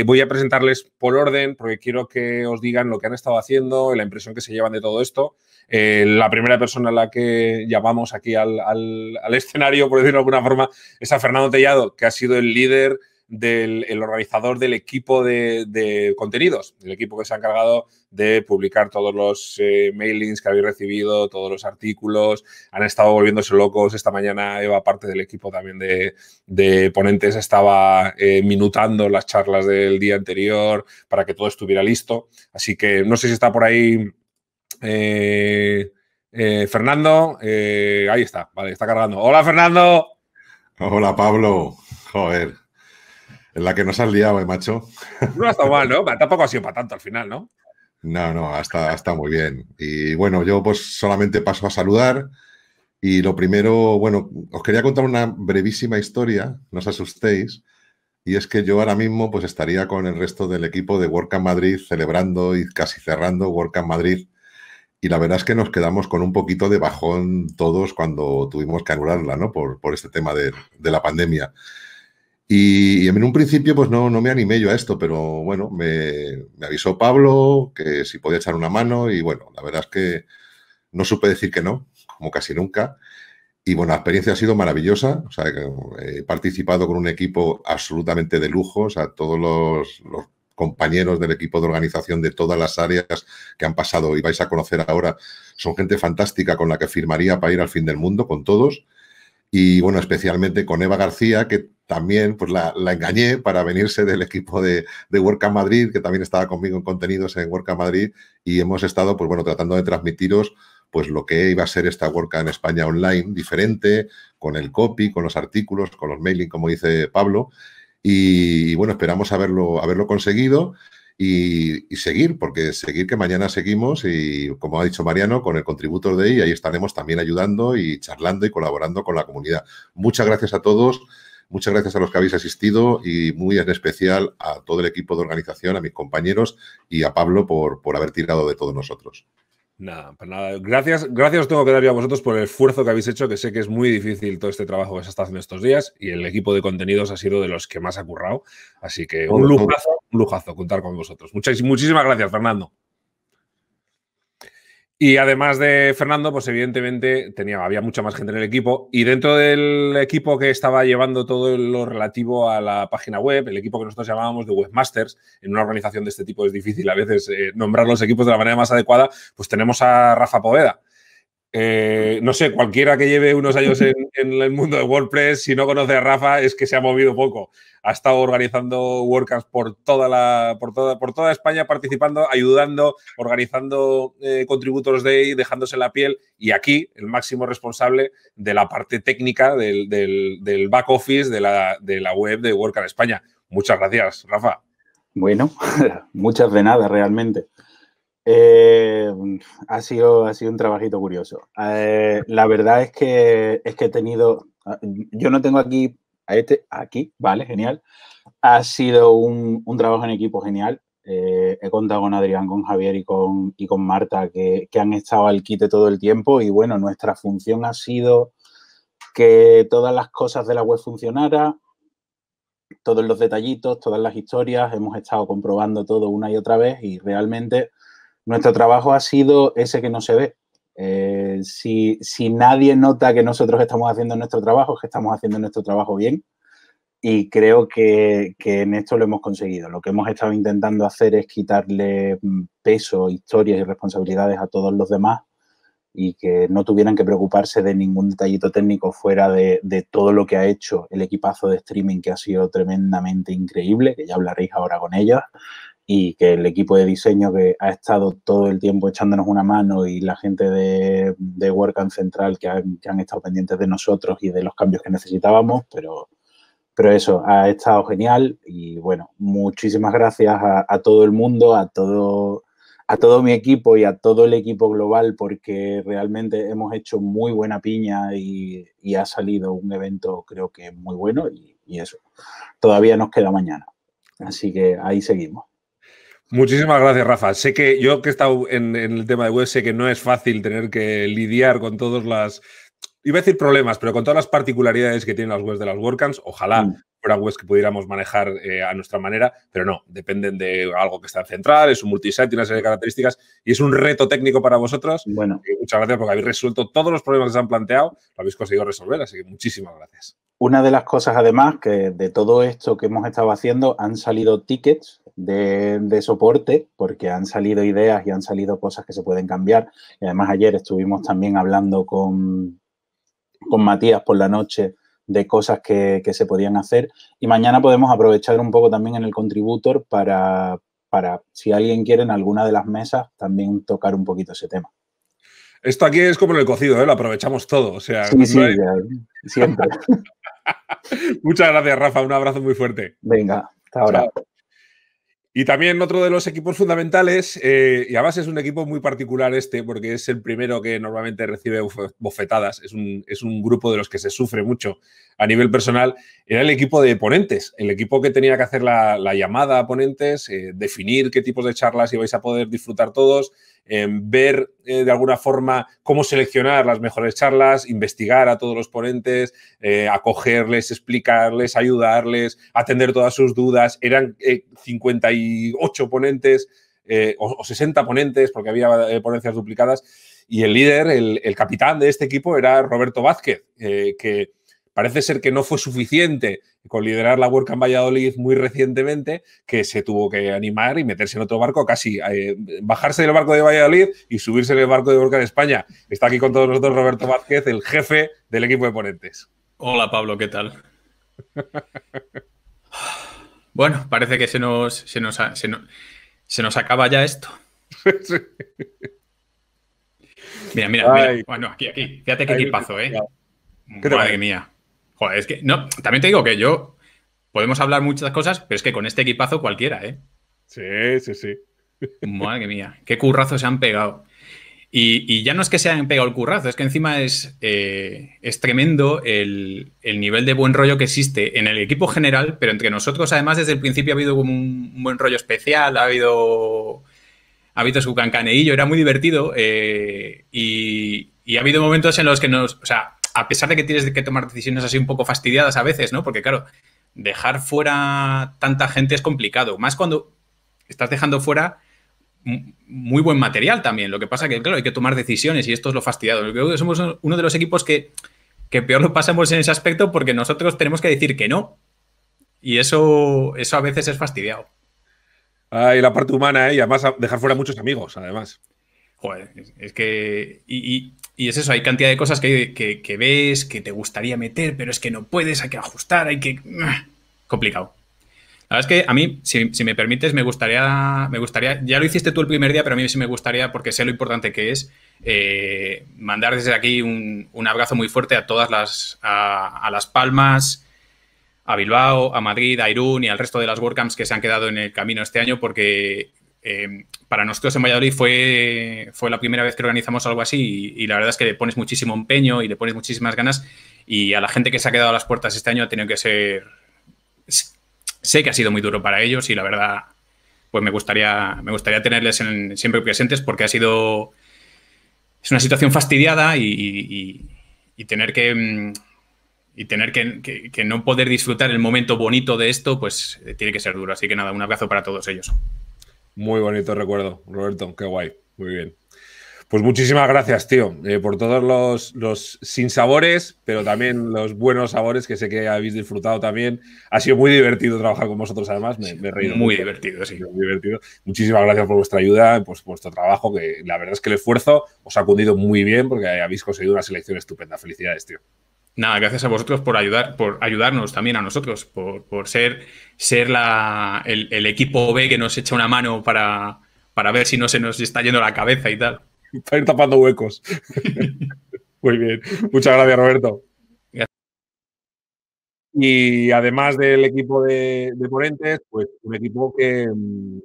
voy a presentarles por orden porque quiero que os digan lo que han estado haciendo, y la impresión que se llevan de todo esto. la primera persona a la que llamamos aquí al escenario, por decirlo de alguna forma, es a Fernando Tellado, que ha sido el líder del organizador del equipo de, contenidos, el equipo que se ha encargado de publicar todos los eh, mailings que habéis recibido, todos los artículos. Han estado volviéndose locos. Esta mañana Eva, parte del equipo también de, ponentes, estaba eh, minutando las charlas del día anterior para que todo estuviera listo. Así que no sé si está por ahí. Eh, Fernando, ahí está, vale, está cargando. Hola, Fernando. Hola, Pablo. Joder, en la que nos has liado, eh, macho. No ha estado mal, ¿no? Tampoco ha sido para tanto al final, ¿no? No, no, hasta, hasta muy bien. Y bueno, yo pues solamente paso a saludar. Y lo primero, bueno, os quería contar una brevísima historia, no os asustéis. Y es que yo ahora mismo pues estaría con el resto del equipo de WordCamp Madrid celebrando y casi cerrando WordCamp Madrid. Y la verdad es que nos quedamos con un poquito de bajón todos cuando tuvimos que anularla, ¿no? Por, por este tema de, de la pandemia. Y, en un principio, pues no, no me animé yo a esto, pero bueno, me, me, avisó Pablo que si podía echar una mano y bueno, la verdad es que no supe decir que no, como casi nunca. Y bueno, la experiencia ha sido maravillosa. O eh, he participado con un equipo absolutamente de lujo. O todos los compañeros del equipo de organización de todas las áreas que han pasado y vais a conocer ahora son gente fantástica con la que firmaría para ir al fin del mundo, con todos y bueno, especialmente con Eva García, que también pues la, engañé para venirse del equipo de, de Madrid, que también estaba conmigo en contenidos en WordCamp Madrid, y hemos estado, pues bueno, tratando de transmitiros pues lo que iba a ser esta WordCamp en España online, diferente, con el copy, con los artículos, con los mailing, como dice Pablo, y, y bueno, esperamos haberlo, haberlo conseguido y, seguir, porque seguir que mañana seguimos y, como ha dicho Mariano, con el contributo de ahí, ahí estaremos también ayudando y charlando y colaborando con la comunidad. Muchas gracias a todos. Muchas gracias a los que habéis asistido y muy en especial a todo el equipo de organización, a mis compañeros y a Pablo por, por haber tirado de todos nosotros. Nada, pues nada. Gracias, gracias os tengo que dar yo a vosotros por el esfuerzo que habéis hecho, que sé que es muy difícil todo este trabajo que se está haciendo estos días y el equipo de contenidos ha sido de los que más ha currado. Así que un lujazo un lujazo contar con vosotros. muchísimas gracias, Fernando. Y además de Fernando, pues evidentemente tenía, había mucha más gente en el equipo. Y dentro del equipo que estaba llevando todo lo relativo a la página web, el equipo que nosotros llamábamos de webmasters, en una organización de este tipo es difícil a veces eh, nombrar los equipos de la manera más adecuada, pues tenemos a Rafa Poveda eh, no sé, cualquiera que lleve unos años en, el mundo de WordPress, si no conoce a Rafa, es que se ha movido poco. Ha estado organizando WordCamps por toda la, por toda, por toda España, participando, ayudando, organizando eh, contributos de ahí, dejándose la piel. Y aquí, el máximo responsable de la parte técnica del, back office de la, de la web de WordCamp España. Muchas gracias, Rafa. Bueno, muchas de nada realmente. Eh, ha, sido, ha sido un trabajito curioso. Eh, la verdad es que, es que he tenido. Ah, yo no tengo aquí. A este, aquí, vale, genial. Ha sido un, un trabajo en equipo genial. Eh, he contado con Adrián, con Javier y con, y con Marta, que, que, han estado al quite todo el tiempo. Y bueno, nuestra función ha sido que todas las cosas de la web funcionaran, todos los detallitos, todas las historias. Hemos estado comprobando todo una y otra vez y realmente nuestro trabajo ha sido ese que no se ve. Eh, si, si, nadie nota que nosotros estamos haciendo nuestro trabajo, que estamos haciendo nuestro trabajo bien. Y creo que, que en esto lo hemos conseguido. Lo que hemos estado intentando hacer es quitarle mm, peso, historias y responsabilidades a todos los demás y que no tuvieran que preocuparse de ningún detallito técnico fuera de, de, todo lo que ha hecho el equipazo de streaming que ha sido tremendamente increíble, que ya hablaréis ahora con ellos, y que el equipo de diseño que ha estado todo el tiempo echándonos una mano y la gente de, de WordCamp Central que han, estado pendientes de nosotros y de los cambios que necesitábamos, pero, pero eso, ha estado genial y bueno, muchísimas gracias a, todo el mundo, a todo, a todo mi equipo y a todo el equipo global porque realmente hemos hecho muy buena piña y, ha salido un evento creo que muy bueno y eso, todavía nos queda mañana. Así que ahí seguimos. Muchísimas gracias, Rafa. Sé que yo que he estado en, el tema de web, sé que no es fácil tener que lidiar con todas las, iba a decir problemas, pero con todas las particularidades que tienen las webs de las WordCamps. Ojalá mm. fueran webs que pudiéramos manejar eh, a nuestra manera, pero no, dependen de algo que está en central, es un multisite, tiene una serie de características y es un reto técnico para vosotros. Bueno. Eh, muchas gracias porque habéis resuelto todos los problemas que se han planteado, lo habéis conseguido resolver, así que muchísimas gracias. Una de las cosas, además, que de todo esto que hemos estado haciendo, han salido tickets de, soporte, porque han salido ideas y han salido cosas que se pueden cambiar. Y además, ayer estuvimos también hablando con, con Matías por la noche de cosas que, se podían hacer. Y mañana podemos aprovechar un poco también en el contributor para, si alguien quiere, en alguna de las mesas también tocar un poquito ese tema. Esto aquí es como en el cocido, ¿eh? lo aprovechamos todo. O sea, sí, sí, siempre. Muchas gracias, Rafa. Un abrazo muy fuerte. Venga, hasta ahora. Y también otro de los equipos fundamentales, eh, y además es un equipo muy particular este, porque es el primero que normalmente recibe bofetadas, es un, grupo de los que se sufre mucho a nivel personal, era el equipo de ponentes, el equipo que tenía que hacer la, llamada a ponentes, eh, definir qué tipos de charlas ibais a poder disfrutar todos, ver eh, de alguna forma cómo seleccionar las mejores charlas, investigar a todos los ponentes, eh, acogerles, explicarles, ayudarles, atender todas sus dudas. Eran 58 eh, ponentes o, 60 ponentes porque había ponencias duplicadas y el líder, el, el, capitán de este equipo era Roberto Vázquez, que Parece ser que no fue suficiente con liderar la World en Valladolid muy recientemente, que se tuvo que animar y meterse en otro barco, casi eh, bajarse del barco de Valladolid y subirse en el barco de huerca en España. Está aquí con todos nosotros Roberto Vázquez, el jefe del equipo de ponentes. Hola Pablo, ¿qué tal? bueno, parece que se nos, se nos, se nos, acaba ya esto. Mira, mira, mira. Bueno, aquí, aquí. Fíjate qué equipazo, ¿eh? Madre mía es que. No, también te digo que yo. Podemos hablar muchas cosas, pero es que con este equipazo cualquiera, ¿eh? Sí, sí, sí. Madre mía, qué currazo se han pegado. Y, ya no es que se han pegado el currazo, es que encima es, eh, es tremendo el, nivel de buen rollo que existe en el equipo general, pero entre nosotros además desde el principio ha habido un, buen rollo especial, ha habido, ha habido su cancaneillo, era muy divertido eh, y, y, ha habido momentos en los que nos, o sea, a pesar de que tienes que tomar decisiones así un poco fastidiadas a veces, ¿no? Porque claro, dejar fuera tanta gente es complicado, más cuando estás dejando fuera muy buen material también. Lo que pasa que, claro, hay que tomar decisiones y esto es lo fastidiado. Creo que somos uno de los equipos que, peor lo pasamos en ese aspecto porque nosotros tenemos que decir que no. Y eso, eso a veces es fastidiado. Ah, y la parte humana, ¿eh? y además dejar fuera muchos amigos, además. Joder, es que. Y es eso, hay cantidad de cosas que, que, ves, que te gustaría meter, pero es que no puedes, hay que ajustar, hay que... Ah, complicado. La verdad es que a mí, si, me permites, me gustaría, me gustaría, ya lo hiciste tú el primer día, pero a mí sí me gustaría, porque sé lo importante que es, eh, mandar desde aquí un, abrazo muy fuerte a todas las, a, Las Palmas, a Bilbao, a Madrid, a Irún y al resto de las WordCamps que se han quedado en el camino este año, porque Em, para nosotros en Valladolid fue, la primera vez que organizamos algo así y, la verdad es que le pones muchísimo empeño y le pones muchísimas ganas y a la gente que se ha quedado a las puertas este año ha tenido que ser... Sé que ha sido muy duro para ellos y la verdad, pues me gustaría, me gustaría tenerles siempre presentes porque ha sido... Es una situación fastidiada y, tener que... Mm, y tener que no poder disfrutar el momento bonito de esto, pues eh, tiene que ser duro. Así que nada, un abrazo para todos ellos. Muy bonito recuerdo, Roberto, qué guay, muy bien. Pues muchísimas gracias, tío, eh, por todos los, los sinsabores, pero también los buenos sabores que sé que habéis disfrutado también. Ha sido muy divertido trabajar con vosotros, además, me, he reído. Muy divertido, sí. Muy divertido. Muchísimas gracias por vuestra ayuda, pues, por vuestro trabajo, que la verdad es que el esfuerzo os ha cundido muy bien porque habéis conseguido una selección estupenda. Felicidades, tío. Nada, gracias a vosotros por ayudar, por ayudarnos también a nosotros, por, ser, ser la, el, equipo B que nos echa una mano para, ver si no se nos está yendo la cabeza y tal. Para tapando huecos. Muy bien. Muchas gracias, Roberto. Y además del equipo de, ponentes, pues un equipo que. Mm,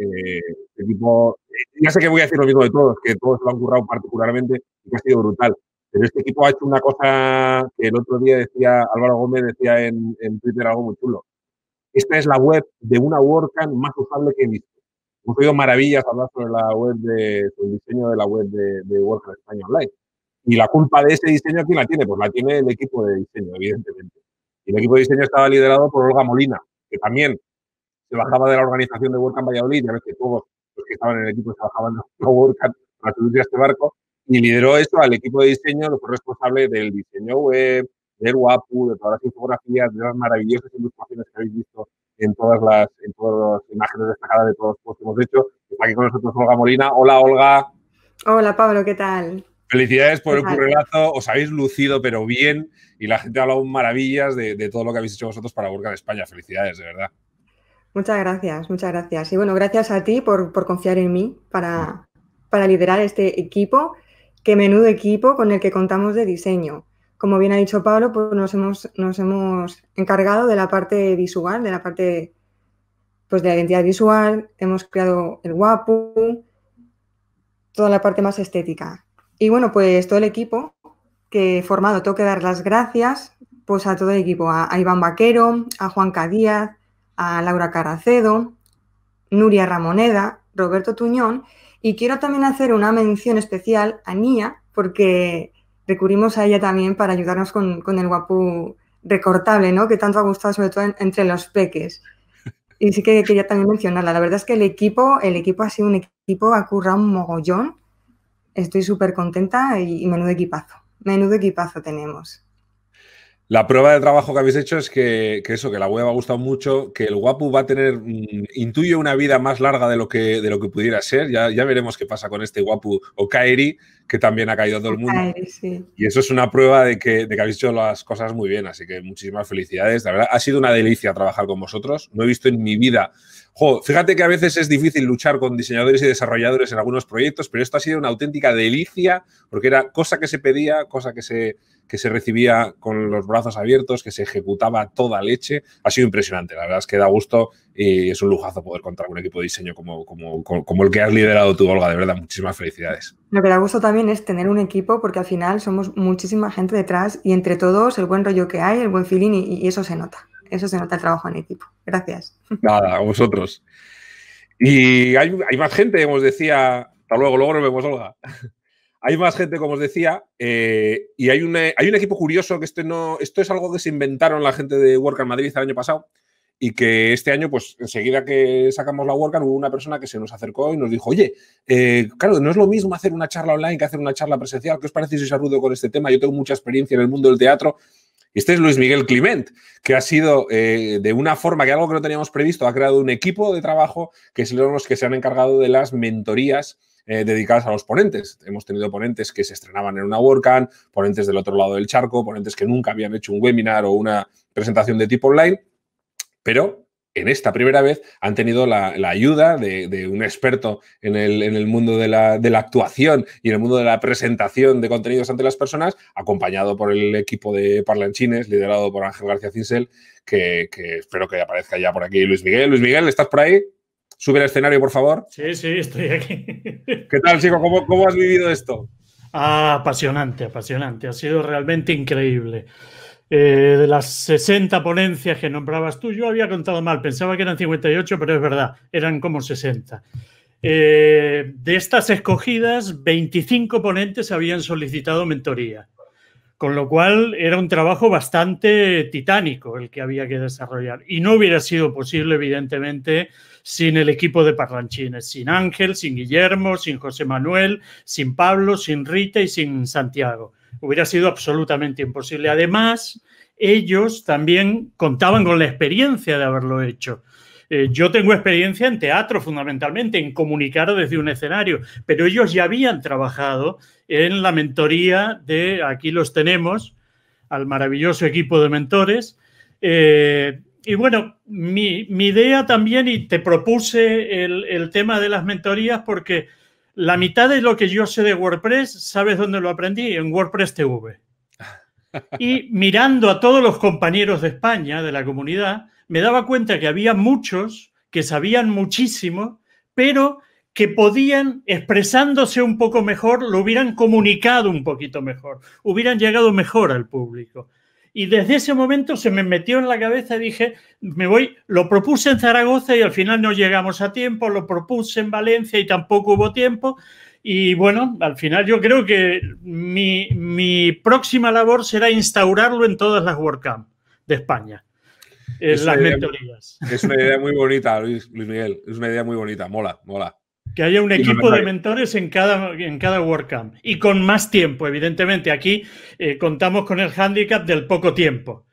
eh, equipo, eh, ya sé que voy a decir lo mismo de todos, que todos lo han currado particularmente y que ha sido brutal. Pero este equipo ha hecho una cosa que el otro día decía Álvaro Gómez, decía en, Twitter algo muy chulo. Esta es la web de una WordCamp más usable que he visto. Hemos oído maravillas hablar sobre la web de, el diseño de la web de, de WordCamp España Online. Y la culpa de ese diseño, ¿quién la tiene? Pues la tiene el equipo de diseño, evidentemente. Y el equipo de diseño estaba liderado por Olga Molina, que también se bajaba de la organización de WordCamp Valladolid, ya ves que todos los que estaban en el equipo se bajaban de WordCamp para subirse este barco y lideró eso al equipo de diseño, lo responsable del diseño web, del WAPU, de todas las infografías, de las maravillosas ilustraciones que habéis visto en todas las, imágenes destacadas de todos los que hemos hecho. aquí con nosotros Olga Molina. Hola, Olga. Hola, Pablo, ¿qué tal? Felicidades por el currelazo, os habéis lucido pero bien y la gente ha hablado maravillas de, todo lo que habéis hecho vosotros para de España. Felicidades, de verdad. Muchas gracias, muchas gracias. Y bueno, gracias a ti por, confiar en mí para, para liderar este equipo Qué menudo equipo con el que contamos de diseño. Como bien ha dicho Pablo, pues nos hemos, nos hemos encargado de la parte visual, de la parte pues, de la identidad visual, hemos creado el guapo, toda la parte más estética. Y bueno, pues todo el equipo que he formado, tengo que dar las gracias pues a todo el equipo, a, Iván Vaquero, a Juan Cadíaz, a Laura Caracedo, Nuria Ramoneda, Roberto Tuñón y quiero también hacer una mención especial a Nia, porque recurrimos a ella también para ayudarnos con, el guapo recortable, ¿no? Que tanto ha gustado, sobre todo entre los peques. Y sí que quería también mencionarla. La verdad es que el equipo, el equipo ha sido un equipo, ha currado un mogollón. Estoy súper contenta y menudo equipazo. Menudo equipazo tenemos. La prueba de trabajo que habéis hecho es que, eso, que la web ha gustado mucho, que el guapu va a tener, mm, intuye una vida más larga de lo que, de lo que pudiera ser. Ya, veremos qué pasa con este guapu o Kairi, que también ha caído todo el mundo. Y eso es una prueba de que, habéis hecho las cosas muy bien, así que muchísimas felicidades. La verdad, ha sido una delicia trabajar con vosotros. No he visto en mi vida. fíjate que a veces es difícil luchar con diseñadores y desarrolladores en algunos proyectos, pero esto ha sido una auténtica delicia, porque era cosa que se pedía, cosa que se que se recibía con los brazos abiertos, que se ejecutaba toda leche. Ha sido impresionante, la verdad es que da gusto y es un lujazo poder contar con un equipo de diseño como, el que has liderado tú, Olga. De verdad, muchísimas felicidades. Lo que da gusto también es tener un equipo porque al final somos muchísima gente detrás y entre todos el buen rollo que hay, el buen feeling y, eso se nota. Eso se nota el trabajo en equipo. Gracias. Nada, a vosotros. Y hay, hay más gente, como os decía. Hasta luego, luego nos vemos, Olga. Hay más gente, como os decía, eh, y hay, una, eh, hay un equipo curioso que este no, esto es algo que se inventaron la gente de WordCamp Madrid el año pasado y que este año, pues enseguida que sacamos la and, hubo una persona que se nos acercó y nos dijo, oye, eh, claro, no es lo mismo hacer una charla online que hacer una charla presencial. ¿Qué os parece si os arrudo con este tema? Yo tengo mucha experiencia en el mundo del teatro. Este es Luis Miguel Clement, que ha sido de una forma que algo que no teníamos previsto, ha creado un equipo de trabajo que son los que se han encargado de las mentorías eh, dedicadas a los ponentes. Hemos tenido ponentes que se estrenaban en una WordCamp, ponentes del otro lado del charco, ponentes que nunca habían hecho un webinar o una presentación de tipo online, pero en esta primera vez han tenido la, ayuda de, un experto en el, en el mundo de la, de la, actuación y en el mundo de la presentación de contenidos ante las personas, acompañado por el equipo de parlanchines, liderado por Ángel García Cinsel que, que espero que aparezca ya por aquí Luis Miguel. Luis Miguel, ¿estás por ahí? Sube el escenario, por favor. Sí, sí, estoy aquí. ¿Qué tal, chico? ¿Cómo, has vivido esto? Ah, apasionante, apasionante. Ha sido realmente increíble. Eh, de las 60 ponencias que nombrabas tú, yo había contado mal, pensaba que eran 58, pero es verdad, eran como 60. Eh, de estas escogidas, 25 ponentes habían solicitado mentoría, con lo cual era un trabajo bastante titánico el que había que desarrollar. Y no hubiera sido posible, evidentemente, sin el equipo de Parlanchines, sin Ángel, sin Guillermo, sin José Manuel, sin Pablo, sin Rita y sin Santiago. Hubiera sido absolutamente imposible. Además, ellos también contaban con la experiencia de haberlo hecho. Eh, yo tengo experiencia en teatro fundamentalmente, en comunicar desde un escenario, pero ellos ya habían trabajado en la mentoría de, aquí los tenemos, al maravilloso equipo de mentores, eh, y bueno, mi, idea también, y te propuse el, el, tema de las mentorías porque la mitad de lo que yo sé de WordPress, ¿sabes dónde lo aprendí? En WordPress TV. Y mirando a todos los compañeros de España, de la comunidad, me daba cuenta que había muchos que sabían muchísimo, pero que podían, expresándose un poco mejor, lo hubieran comunicado un poquito mejor, hubieran llegado mejor al público. Y desde ese momento se me metió en la cabeza y dije, me voy, lo propuse en Zaragoza y al final no llegamos a tiempo, lo propuse en Valencia y tampoco hubo tiempo. Y bueno, al final yo creo que mi, próxima labor será instaurarlo en todas las WordCamp de España. En es las mentorías. es una idea muy bonita, Luis, Luis Miguel. Es una idea muy bonita, mola, mola. Que haya un equipo de mentores en cada, en cada WordCamp y con más tiempo, evidentemente. Aquí eh, contamos con el hándicap del poco tiempo.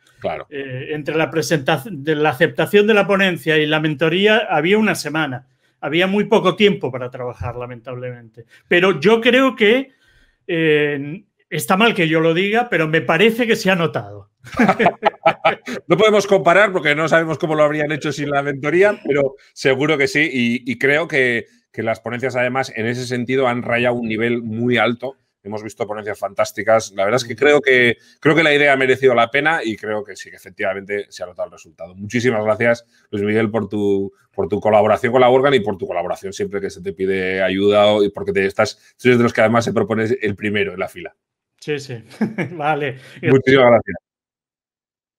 Eh, entre la, presentación, de la aceptación de la ponencia y la mentoría había una semana. Había muy poco tiempo para trabajar, lamentablemente. Pero yo creo que eh, está mal que yo lo diga, pero me parece que se ha notado. no podemos comparar porque no sabemos cómo lo habrían hecho sin la mentoría, pero seguro que sí y creo que que las ponencias además en ese sentido han rayado un nivel muy alto. Hemos visto ponencias fantásticas. La verdad es que creo que, creo que la idea ha merecido la pena y creo que sí, que efectivamente se ha notado el resultado. Muchísimas gracias, Luis Miguel, por tu, por tu colaboración con la Organ y por tu colaboración siempre que se te pide ayuda y porque te estás, eres de los que además se propone el primero en la fila. Sí, sí. vale. Muchísimas gracias.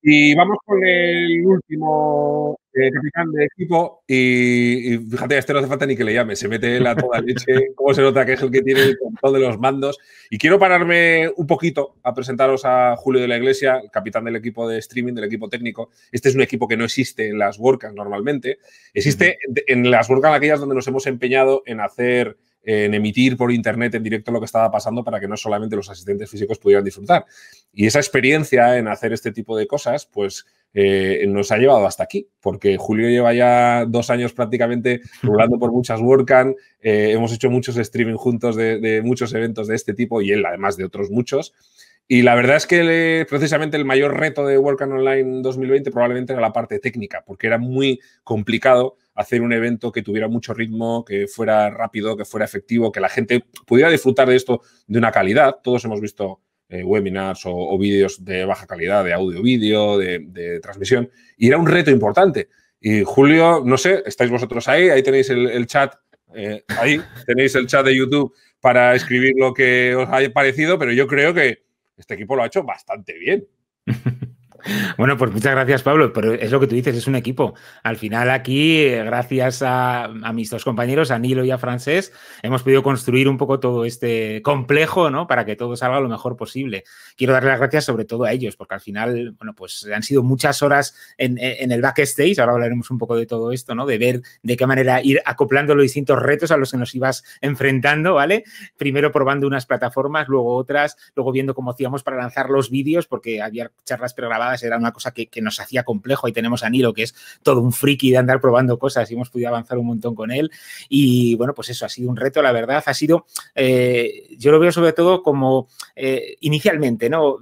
Y vamos con el último eh, capitán del equipo. Y, fíjate, a este no hace falta ni que le llame, se mete la a toda leche. Cómo se nota que es el que tiene el control de los mandos. Y quiero pararme un poquito a presentaros a Julio de la Iglesia, el capitán del equipo de streaming, del equipo técnico. Este es un equipo que no existe en las WordCamp normalmente. Existe en las WordCamp aquellas donde nos hemos empeñado en hacer en emitir por internet en directo lo que estaba pasando para que no solamente los asistentes físicos pudieran disfrutar. Y esa experiencia en hacer este tipo de cosas, pues eh, nos ha llevado hasta aquí, porque Julio lleva ya dos años prácticamente rulando por muchas WordCamp, eh, hemos hecho muchos streaming juntos de, muchos eventos de este tipo y él además de otros muchos. Y la verdad es que precisamente el mayor reto de WordCamp Online 2020 probablemente era la parte técnica, porque era muy complicado hacer un evento que tuviera mucho ritmo, que fuera rápido, que fuera efectivo, que la gente pudiera disfrutar de esto de una calidad. Todos hemos visto eh, webinars o, vídeos de baja calidad, de audio, vídeo, de, transmisión, y era un reto importante. Y Julio, no sé, estáis vosotros ahí, ahí tenéis el, chat, eh, ahí tenéis el chat de YouTube para escribir lo que os haya parecido, pero yo creo que este equipo lo ha hecho bastante bien. Bueno, pues muchas gracias, Pablo. Pero es lo que tú dices, es un equipo. Al final, aquí, eh, gracias a, mis dos compañeros, a Nilo y a Francés, hemos podido construir un poco todo este complejo, ¿no? Para que todo salga lo mejor posible quiero darle las gracias sobre todo a ellos, porque al final, bueno, pues han sido muchas horas en, el backstage, ahora hablaremos un poco de todo esto, ¿no? De ver de qué manera ir acoplando los distintos retos a los que nos ibas enfrentando, ¿vale? Primero probando unas plataformas, luego otras, luego viendo cómo hacíamos para lanzar los vídeos, porque había charlas pregrabadas, era una cosa que, nos hacía complejo. Y tenemos a Nilo, que es todo un friki de andar probando cosas y hemos podido avanzar un montón con él. Y bueno, pues eso ha sido un reto, la verdad, ha sido, eh, yo lo veo sobre todo como eh, inicialmente, You know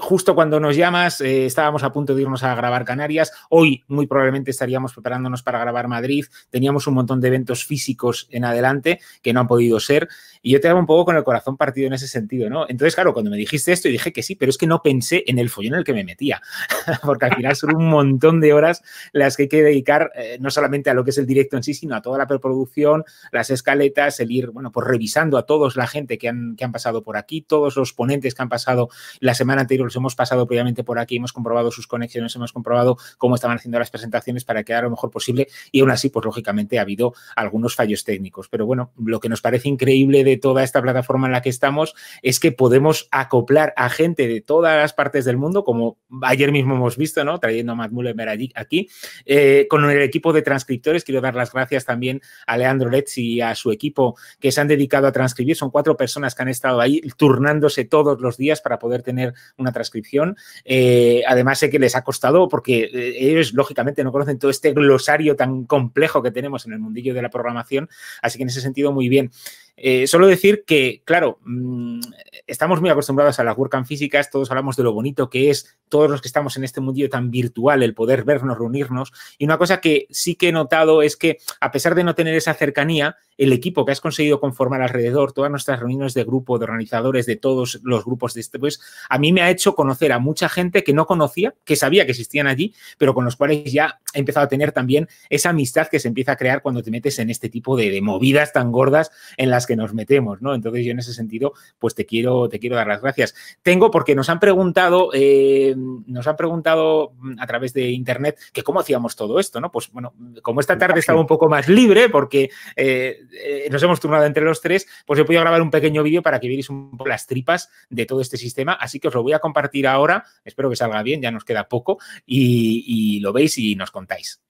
justo cuando nos llamas eh, estábamos a punto de irnos a grabar Canarias. Hoy muy probablemente estaríamos preparándonos para grabar Madrid. Teníamos un montón de eventos físicos en adelante que no han podido ser. Y yo te daba un poco con el corazón partido en ese sentido, ¿no? Entonces, claro, cuando me dijiste esto, y dije que sí, pero es que no pensé en el follón en el que me metía. Porque al final son un montón de horas las que hay que dedicar eh, no solamente a lo que es el directo en sí, sino a toda la preproducción, las escaletas, el ir, bueno, pues revisando a todos la gente que han, que han pasado por aquí, todos los ponentes que han pasado la semana anterior los hemos pasado previamente por aquí, hemos comprobado sus conexiones, hemos comprobado cómo estaban haciendo las presentaciones para quedar lo mejor posible y aún así, pues lógicamente ha habido algunos fallos técnicos. Pero bueno, lo que nos parece increíble de toda esta plataforma en la que estamos es que podemos acoplar a gente de todas las partes del mundo, como ayer mismo hemos visto, ¿no? Trayendo a Matt Mullenberg aquí, eh, con el equipo de transcriptores. Quiero dar las gracias también a Leandro Letz y a su equipo que se han dedicado a transcribir. Son cuatro personas que han estado ahí turnándose todos los días para poder tener una transcripción. Eh, además, sé que les ha costado porque eh, ellos, lógicamente, no conocen todo este glosario tan complejo que tenemos en el mundillo de la programación, así que en ese sentido, muy bien. Eh, solo decir que, claro, mm, estamos muy acostumbrados a las WordCamp físicas, todos hablamos de lo bonito que es, todos los que estamos en este mundillo tan virtual, el poder vernos, reunirnos. Y una cosa que sí que he notado es que, a pesar de no tener esa cercanía, el equipo que has conseguido conformar alrededor, todas nuestras reuniones de grupo, de organizadores, de todos los grupos de este, pues a mí me ha hecho conocer a mucha gente que no conocía, que sabía que existían allí, pero con los cuales ya he empezado a tener también esa amistad que se empieza a crear cuando te metes en este tipo de, movidas tan gordas en las que nos metemos, ¿no? Entonces yo en ese sentido, pues te quiero, te quiero dar las gracias. Tengo porque nos han preguntado, eh, nos han preguntado mm, a través de internet que cómo hacíamos todo esto, ¿no? Pues bueno, como esta tarde estaba un poco más libre porque eh, eh, nos hemos turnado entre los tres, pues he podido grabar un pequeño vídeo para que veáis un poco las tripas de todo este sistema, así que os lo voy a compartir ahora, espero que salga bien, ya nos queda poco, y lo veis y nos contáis.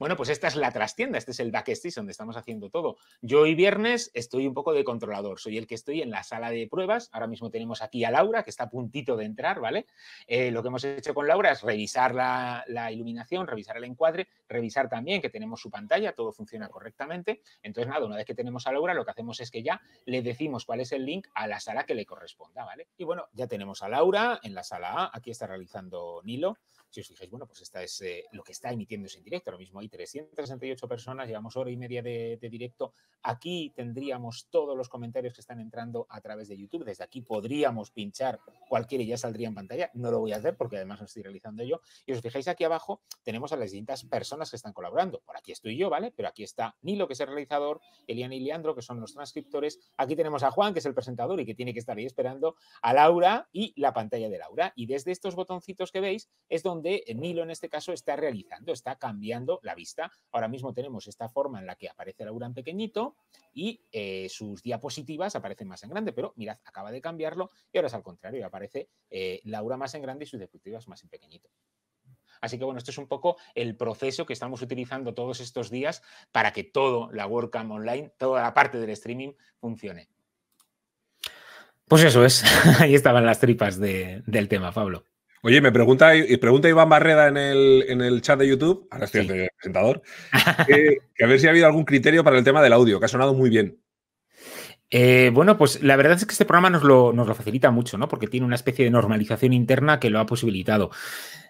Bueno, pues esta es la trastienda, este es el backstage donde estamos haciendo todo. Yo hoy viernes estoy un poco de controlador, soy el que estoy en la sala de pruebas. Ahora mismo tenemos aquí a Laura, que está a puntito de entrar, ¿vale? Eh, lo que hemos hecho con Laura es revisar la, la iluminación, revisar el encuadre, revisar también que tenemos su pantalla, todo funciona correctamente. Entonces, nada, una vez que tenemos a Laura, lo que hacemos es que ya le decimos cuál es el link a la sala que le corresponda, ¿vale? Y bueno, ya tenemos a Laura en la sala A, aquí está realizando Nilo si os fijáis, bueno, pues esta es eh, lo que está emitiendo en directo. Ahora mismo hay 368 personas, llevamos hora y media de, directo. Aquí tendríamos todos los comentarios que están entrando a través de YouTube. Desde aquí podríamos pinchar cualquiera y ya saldría en pantalla. No lo voy a hacer porque además lo estoy realizando yo. Y os fijáis aquí abajo, tenemos a las distintas personas que están colaborando. Por aquí estoy yo, ¿vale? Pero aquí está Nilo, que es el realizador, Eliana y Leandro, que son los transcriptores. Aquí tenemos a Juan, que es el presentador y que tiene que estar ahí esperando, a Laura y la pantalla de Laura. Y desde estos botoncitos que veis es donde donde Milo en este caso está realizando, está cambiando la vista. Ahora mismo tenemos esta forma en la que aparece Laura en pequeñito y eh, sus diapositivas aparecen más en grande, pero mirad, acaba de cambiarlo y ahora es al contrario, aparece eh, Laura más en grande y sus diapositivas más en pequeñito. Así que bueno, esto es un poco el proceso que estamos utilizando todos estos días para que todo la WordCam online, toda la parte del streaming funcione. Pues eso es, ahí estaban las tripas del tema, Pablo. Oye, me pregunta, pregunta Iván Barreda en el, en el chat de YouTube, ahora el presentador, que a ver si ha habido algún criterio para el tema del audio, que ha sonado muy bien. Eh, bueno, pues la verdad es que este programa nos lo, facilita mucho, ¿no? Porque tiene una especie de normalización interna que lo ha posibilitado.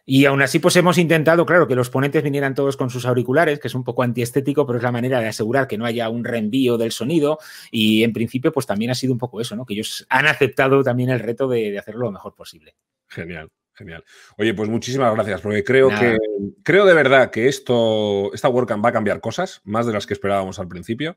Y aún así, pues hemos intentado, claro, que los ponentes vinieran todos con sus auriculares, que es un poco antiestético, pero es la manera de asegurar que no haya un reenvío del sonido. Y en principio, pues también ha sido un poco eso, ¿no? Que ellos han aceptado también el reto de hacerlo lo mejor posible. Genial. Genial. Oye, pues muchísimas gracias, porque creo que creo de verdad que esto, esta WordCamp va a cambiar cosas, más de las que esperábamos al principio,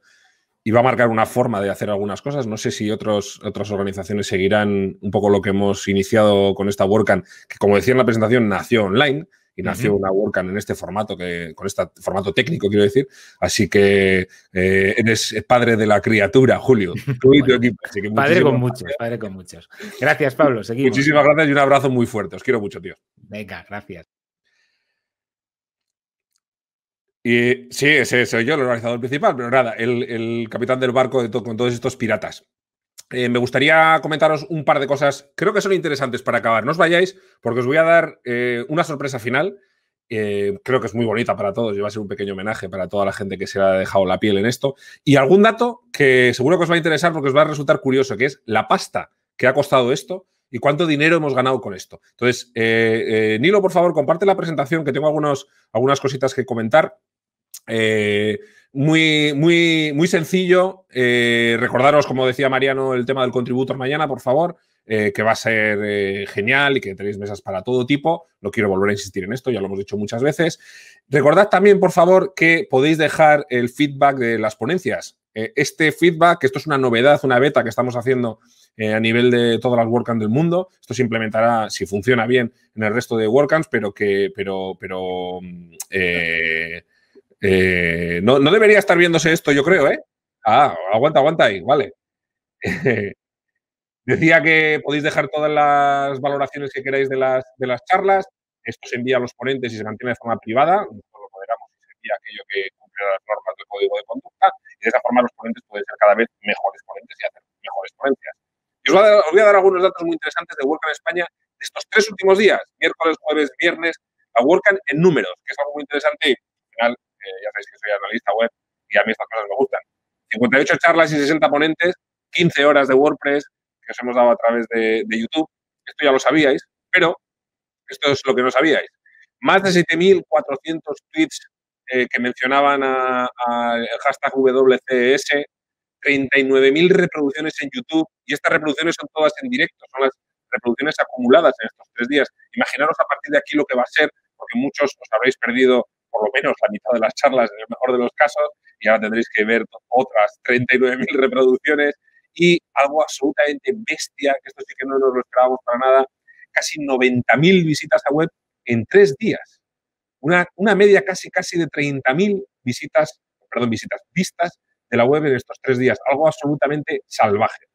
y va a marcar una forma de hacer algunas cosas. No sé si otras organizaciones seguirán un poco lo que hemos iniciado con esta WordCamp, que como decía en la presentación, nació online, y nació una WordCamp en este formato, que, con este formato técnico, quiero decir. Así que eh, eres padre de la criatura, Julio. padre con muchos, padre con muchos. Gracias, Pablo. Seguimos. Muchísimas gracias y un abrazo muy fuerte. Os quiero mucho, tío. Venga, gracias. Y, sí, soy yo, el organizador principal, pero nada, el, capitán del barco de con todos estos piratas. Eh, me gustaría comentaros un par de cosas, creo que son interesantes para acabar. No os vayáis, porque os voy a dar eh, una sorpresa final. Eh, creo que es muy bonita para todos y va a ser un pequeño homenaje para toda la gente que se ha dejado la piel en esto. Y algún dato que seguro que os va a interesar porque os va a resultar curioso, que es la pasta que ha costado esto y cuánto dinero hemos ganado con esto. Entonces, Nilo, por favor, comparte la presentación, que tengo algunos, algunas cositas que comentar. Eh, muy, muy, muy sencillo. Eh, recordaros, como decía Mariano, el tema del contributor mañana, por favor, eh, que va a ser eh, genial y que tenéis mesas para todo tipo. No quiero volver a insistir en esto, ya lo hemos dicho muchas veces. Recordad también, por favor, que podéis dejar el feedback de las ponencias. este feedback, esto es una novedad, una beta que estamos haciendo a nivel de todas las WordCamps del mundo. Esto se implementará, si funciona bien, en el resto de WordCamps, pero que, pero, pero mm, eh, no, debería estar viéndose esto, yo creo, ¿eh? Ah, aguanta, aguanta ahí, vale. Decía que podéis dejar todas las valoraciones que queráis de las, de las charlas. Esto se envía a los ponentes y se mantiene de forma privada. Nosotros lo moderamos y se aquello que cumple las normas del código de conducta. Y de esa forma los ponentes pueden ser cada vez mejores ponentes y hacer mejores ponencias. Y os voy, a dar, algunos datos muy interesantes de WordCamp España de estos tres últimos días, miércoles, jueves, viernes, a WordCamp en números, que es algo muy interesante y al ya sabéis que soy analista web y a mí estas cosas me gustan. 58 charlas y 60 ponentes, 15 horas de WordPress que os hemos dado a través de, YouTube. Esto ya lo sabíais, pero esto es lo que no sabíais. Más de 7.400 tweets eh, que mencionaban al hashtag WCS, 39.000 reproducciones en YouTube y estas reproducciones son todas en directo, son las reproducciones acumuladas en estos tres días. Imaginaros a partir de aquí lo que va a ser, porque muchos os habréis perdido por lo menos la mitad de las charlas en el mejor de los casos, y ahora tendréis que ver otras 39.000 reproducciones y algo absolutamente bestia, que esto sí que no nos lo esperábamos para nada, casi 90.000 visitas a web en tres días. Una, una media casi, casi de 30.000 visitas, perdón, visitas, vistas de la web en estos tres días. Algo absolutamente salvaje.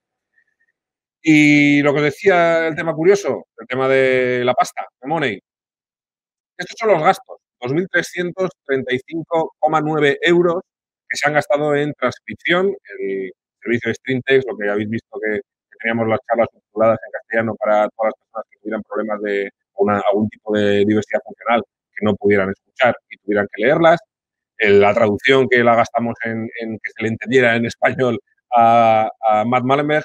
Y lo que decía el tema curioso, el tema de la pasta, de money. Estos son los gastos. 2.335,9 euros que se han gastado en transcripción, el servicio de Streamtext, lo que habéis visto que, teníamos las charlas subtituladas en castellano para todas las personas que tuvieran problemas de una, algún tipo de diversidad funcional que no pudieran escuchar y tuvieran que leerlas. Eh, la traducción que la gastamos en, que se le entendiera en español a, a Matt Malenberg,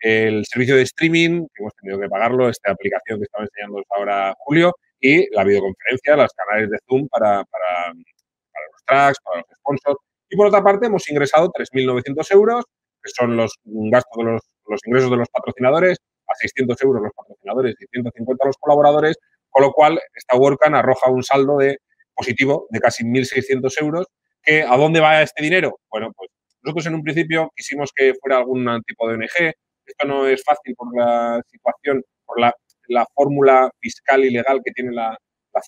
el servicio de streaming, que hemos tenido que pagarlo, esta aplicación que estaba enseñando ahora Julio, y la videoconferencia, los canales de Zoom para, para, los tracks, para los sponsors. Y por otra parte, hemos ingresado 3.900 euros, que son los gastos de los, los ingresos de los patrocinadores, a 600 euros los patrocinadores y 150 los colaboradores, con lo cual esta WordCamp arroja un saldo de positivo de casi 1.600 euros. Que, ¿A dónde va este dinero? Bueno, pues nosotros en un principio quisimos que fuera algún tipo de ONG. Esto no es fácil por la situación, por la la fórmula fiscal y legal que tiene la,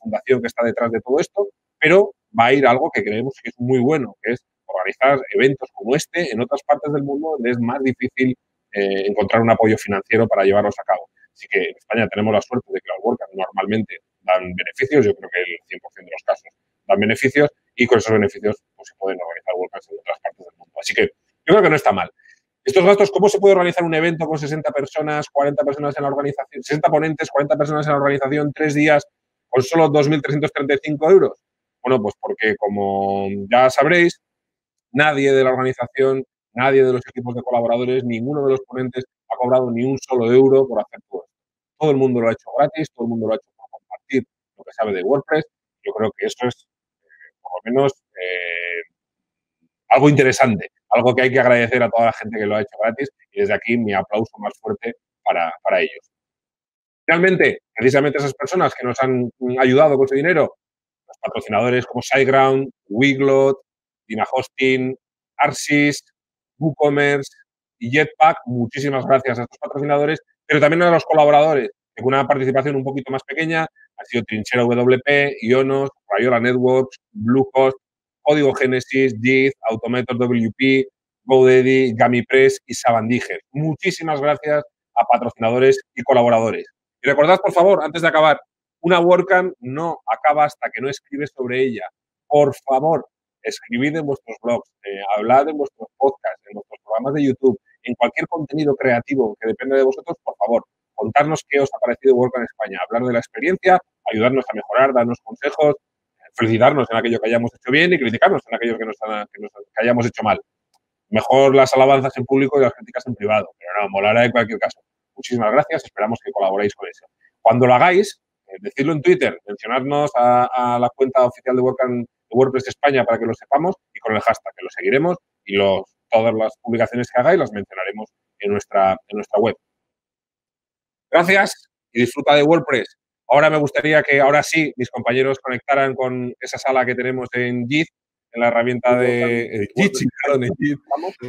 fundación que está detrás de todo esto, pero va a ir algo que creemos que es muy bueno, que es organizar eventos como este en otras partes del mundo donde es más difícil eh, encontrar un apoyo financiero para llevarlos a cabo. Así que en España tenemos la suerte de que los Workers normalmente dan beneficios, yo creo que el 100% de los casos dan beneficios y con esos beneficios pues, se pueden organizar workers en otras partes del mundo. Así que yo creo que no está mal. Estos gastos, ¿cómo se puede organizar un evento con 60 personas, 40 personas en la organización, 60 ponentes, 40 personas en la organización, tres días con solo 2.335 euros? Bueno, pues porque como ya sabréis, nadie de la organización, nadie de los equipos de colaboradores, ninguno de los ponentes ha cobrado ni un solo euro por hacer todo esto. Todo el mundo lo ha hecho gratis, todo el mundo lo ha hecho para compartir lo que sabe de WordPress. Yo creo que eso es, eh, por lo menos, eh, algo interesante algo que hay que agradecer a toda la gente que lo ha hecho gratis y desde aquí mi aplauso más fuerte para, ellos. Finalmente, precisamente esas personas que nos han ayudado con su dinero, los patrocinadores como SiteGround, Wiglot, Dina Hosting, Arsis, WooCommerce y Jetpack, muchísimas gracias a estos patrocinadores, pero también a los colaboradores, con una participación un poquito más pequeña, ha sido Trinchera WP, Ionos, Rayola Networks, Bluehost, Código Genesis, JIT, Automator WP, GoDaddy, GamiPress y Sabandijer. Muchísimas gracias a patrocinadores y colaboradores. Y recordad, por favor, antes de acabar, una WordCamp no acaba hasta que no escribes sobre ella. Por favor, escribid en vuestros blogs, eh, hablad en vuestros podcasts, en vuestros programas de YouTube, en cualquier contenido creativo que dependa de vosotros, por favor, contarnos qué os ha parecido WordCamp España, hablar de la experiencia, ayudarnos a mejorar, darnos consejos, felicitarnos en aquello que hayamos hecho bien y criticarnos en aquello que, nos, hayamos hecho mal. Mejor las alabanzas en público y las críticas en privado, pero no, molará en cualquier caso. Muchísimas gracias, esperamos que colaboréis con eso. Cuando lo hagáis, eh, decidlo en Twitter, mencionadnos a, la cuenta oficial de WordPress España para que lo sepamos y con el hashtag que lo seguiremos y los, todas las publicaciones que hagáis las mencionaremos en nuestra, en nuestra web. Gracias y disfruta de WordPress. Ahora me gustaría que ahora sí mis compañeros conectaran con esa sala que tenemos en JIT, en la herramienta de JIT. Eh,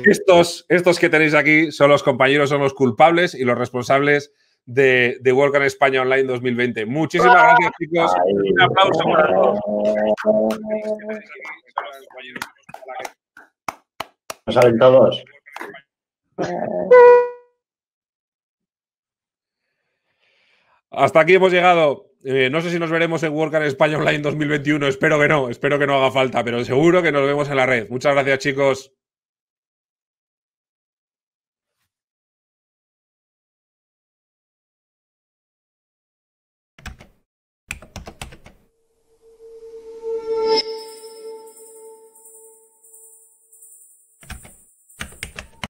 estos, estos que tenéis aquí son los compañeros, son los culpables y los responsables de, de Work on España Online 2020. Muchísimas ah. gracias, chicos. Un aplauso para Nos salen todos. Hasta aquí hemos llegado. Eh, no sé si nos veremos en WordCamp España Online 2021. Espero que no, espero que no haga falta, pero seguro que nos vemos en la red. Muchas gracias, chicos.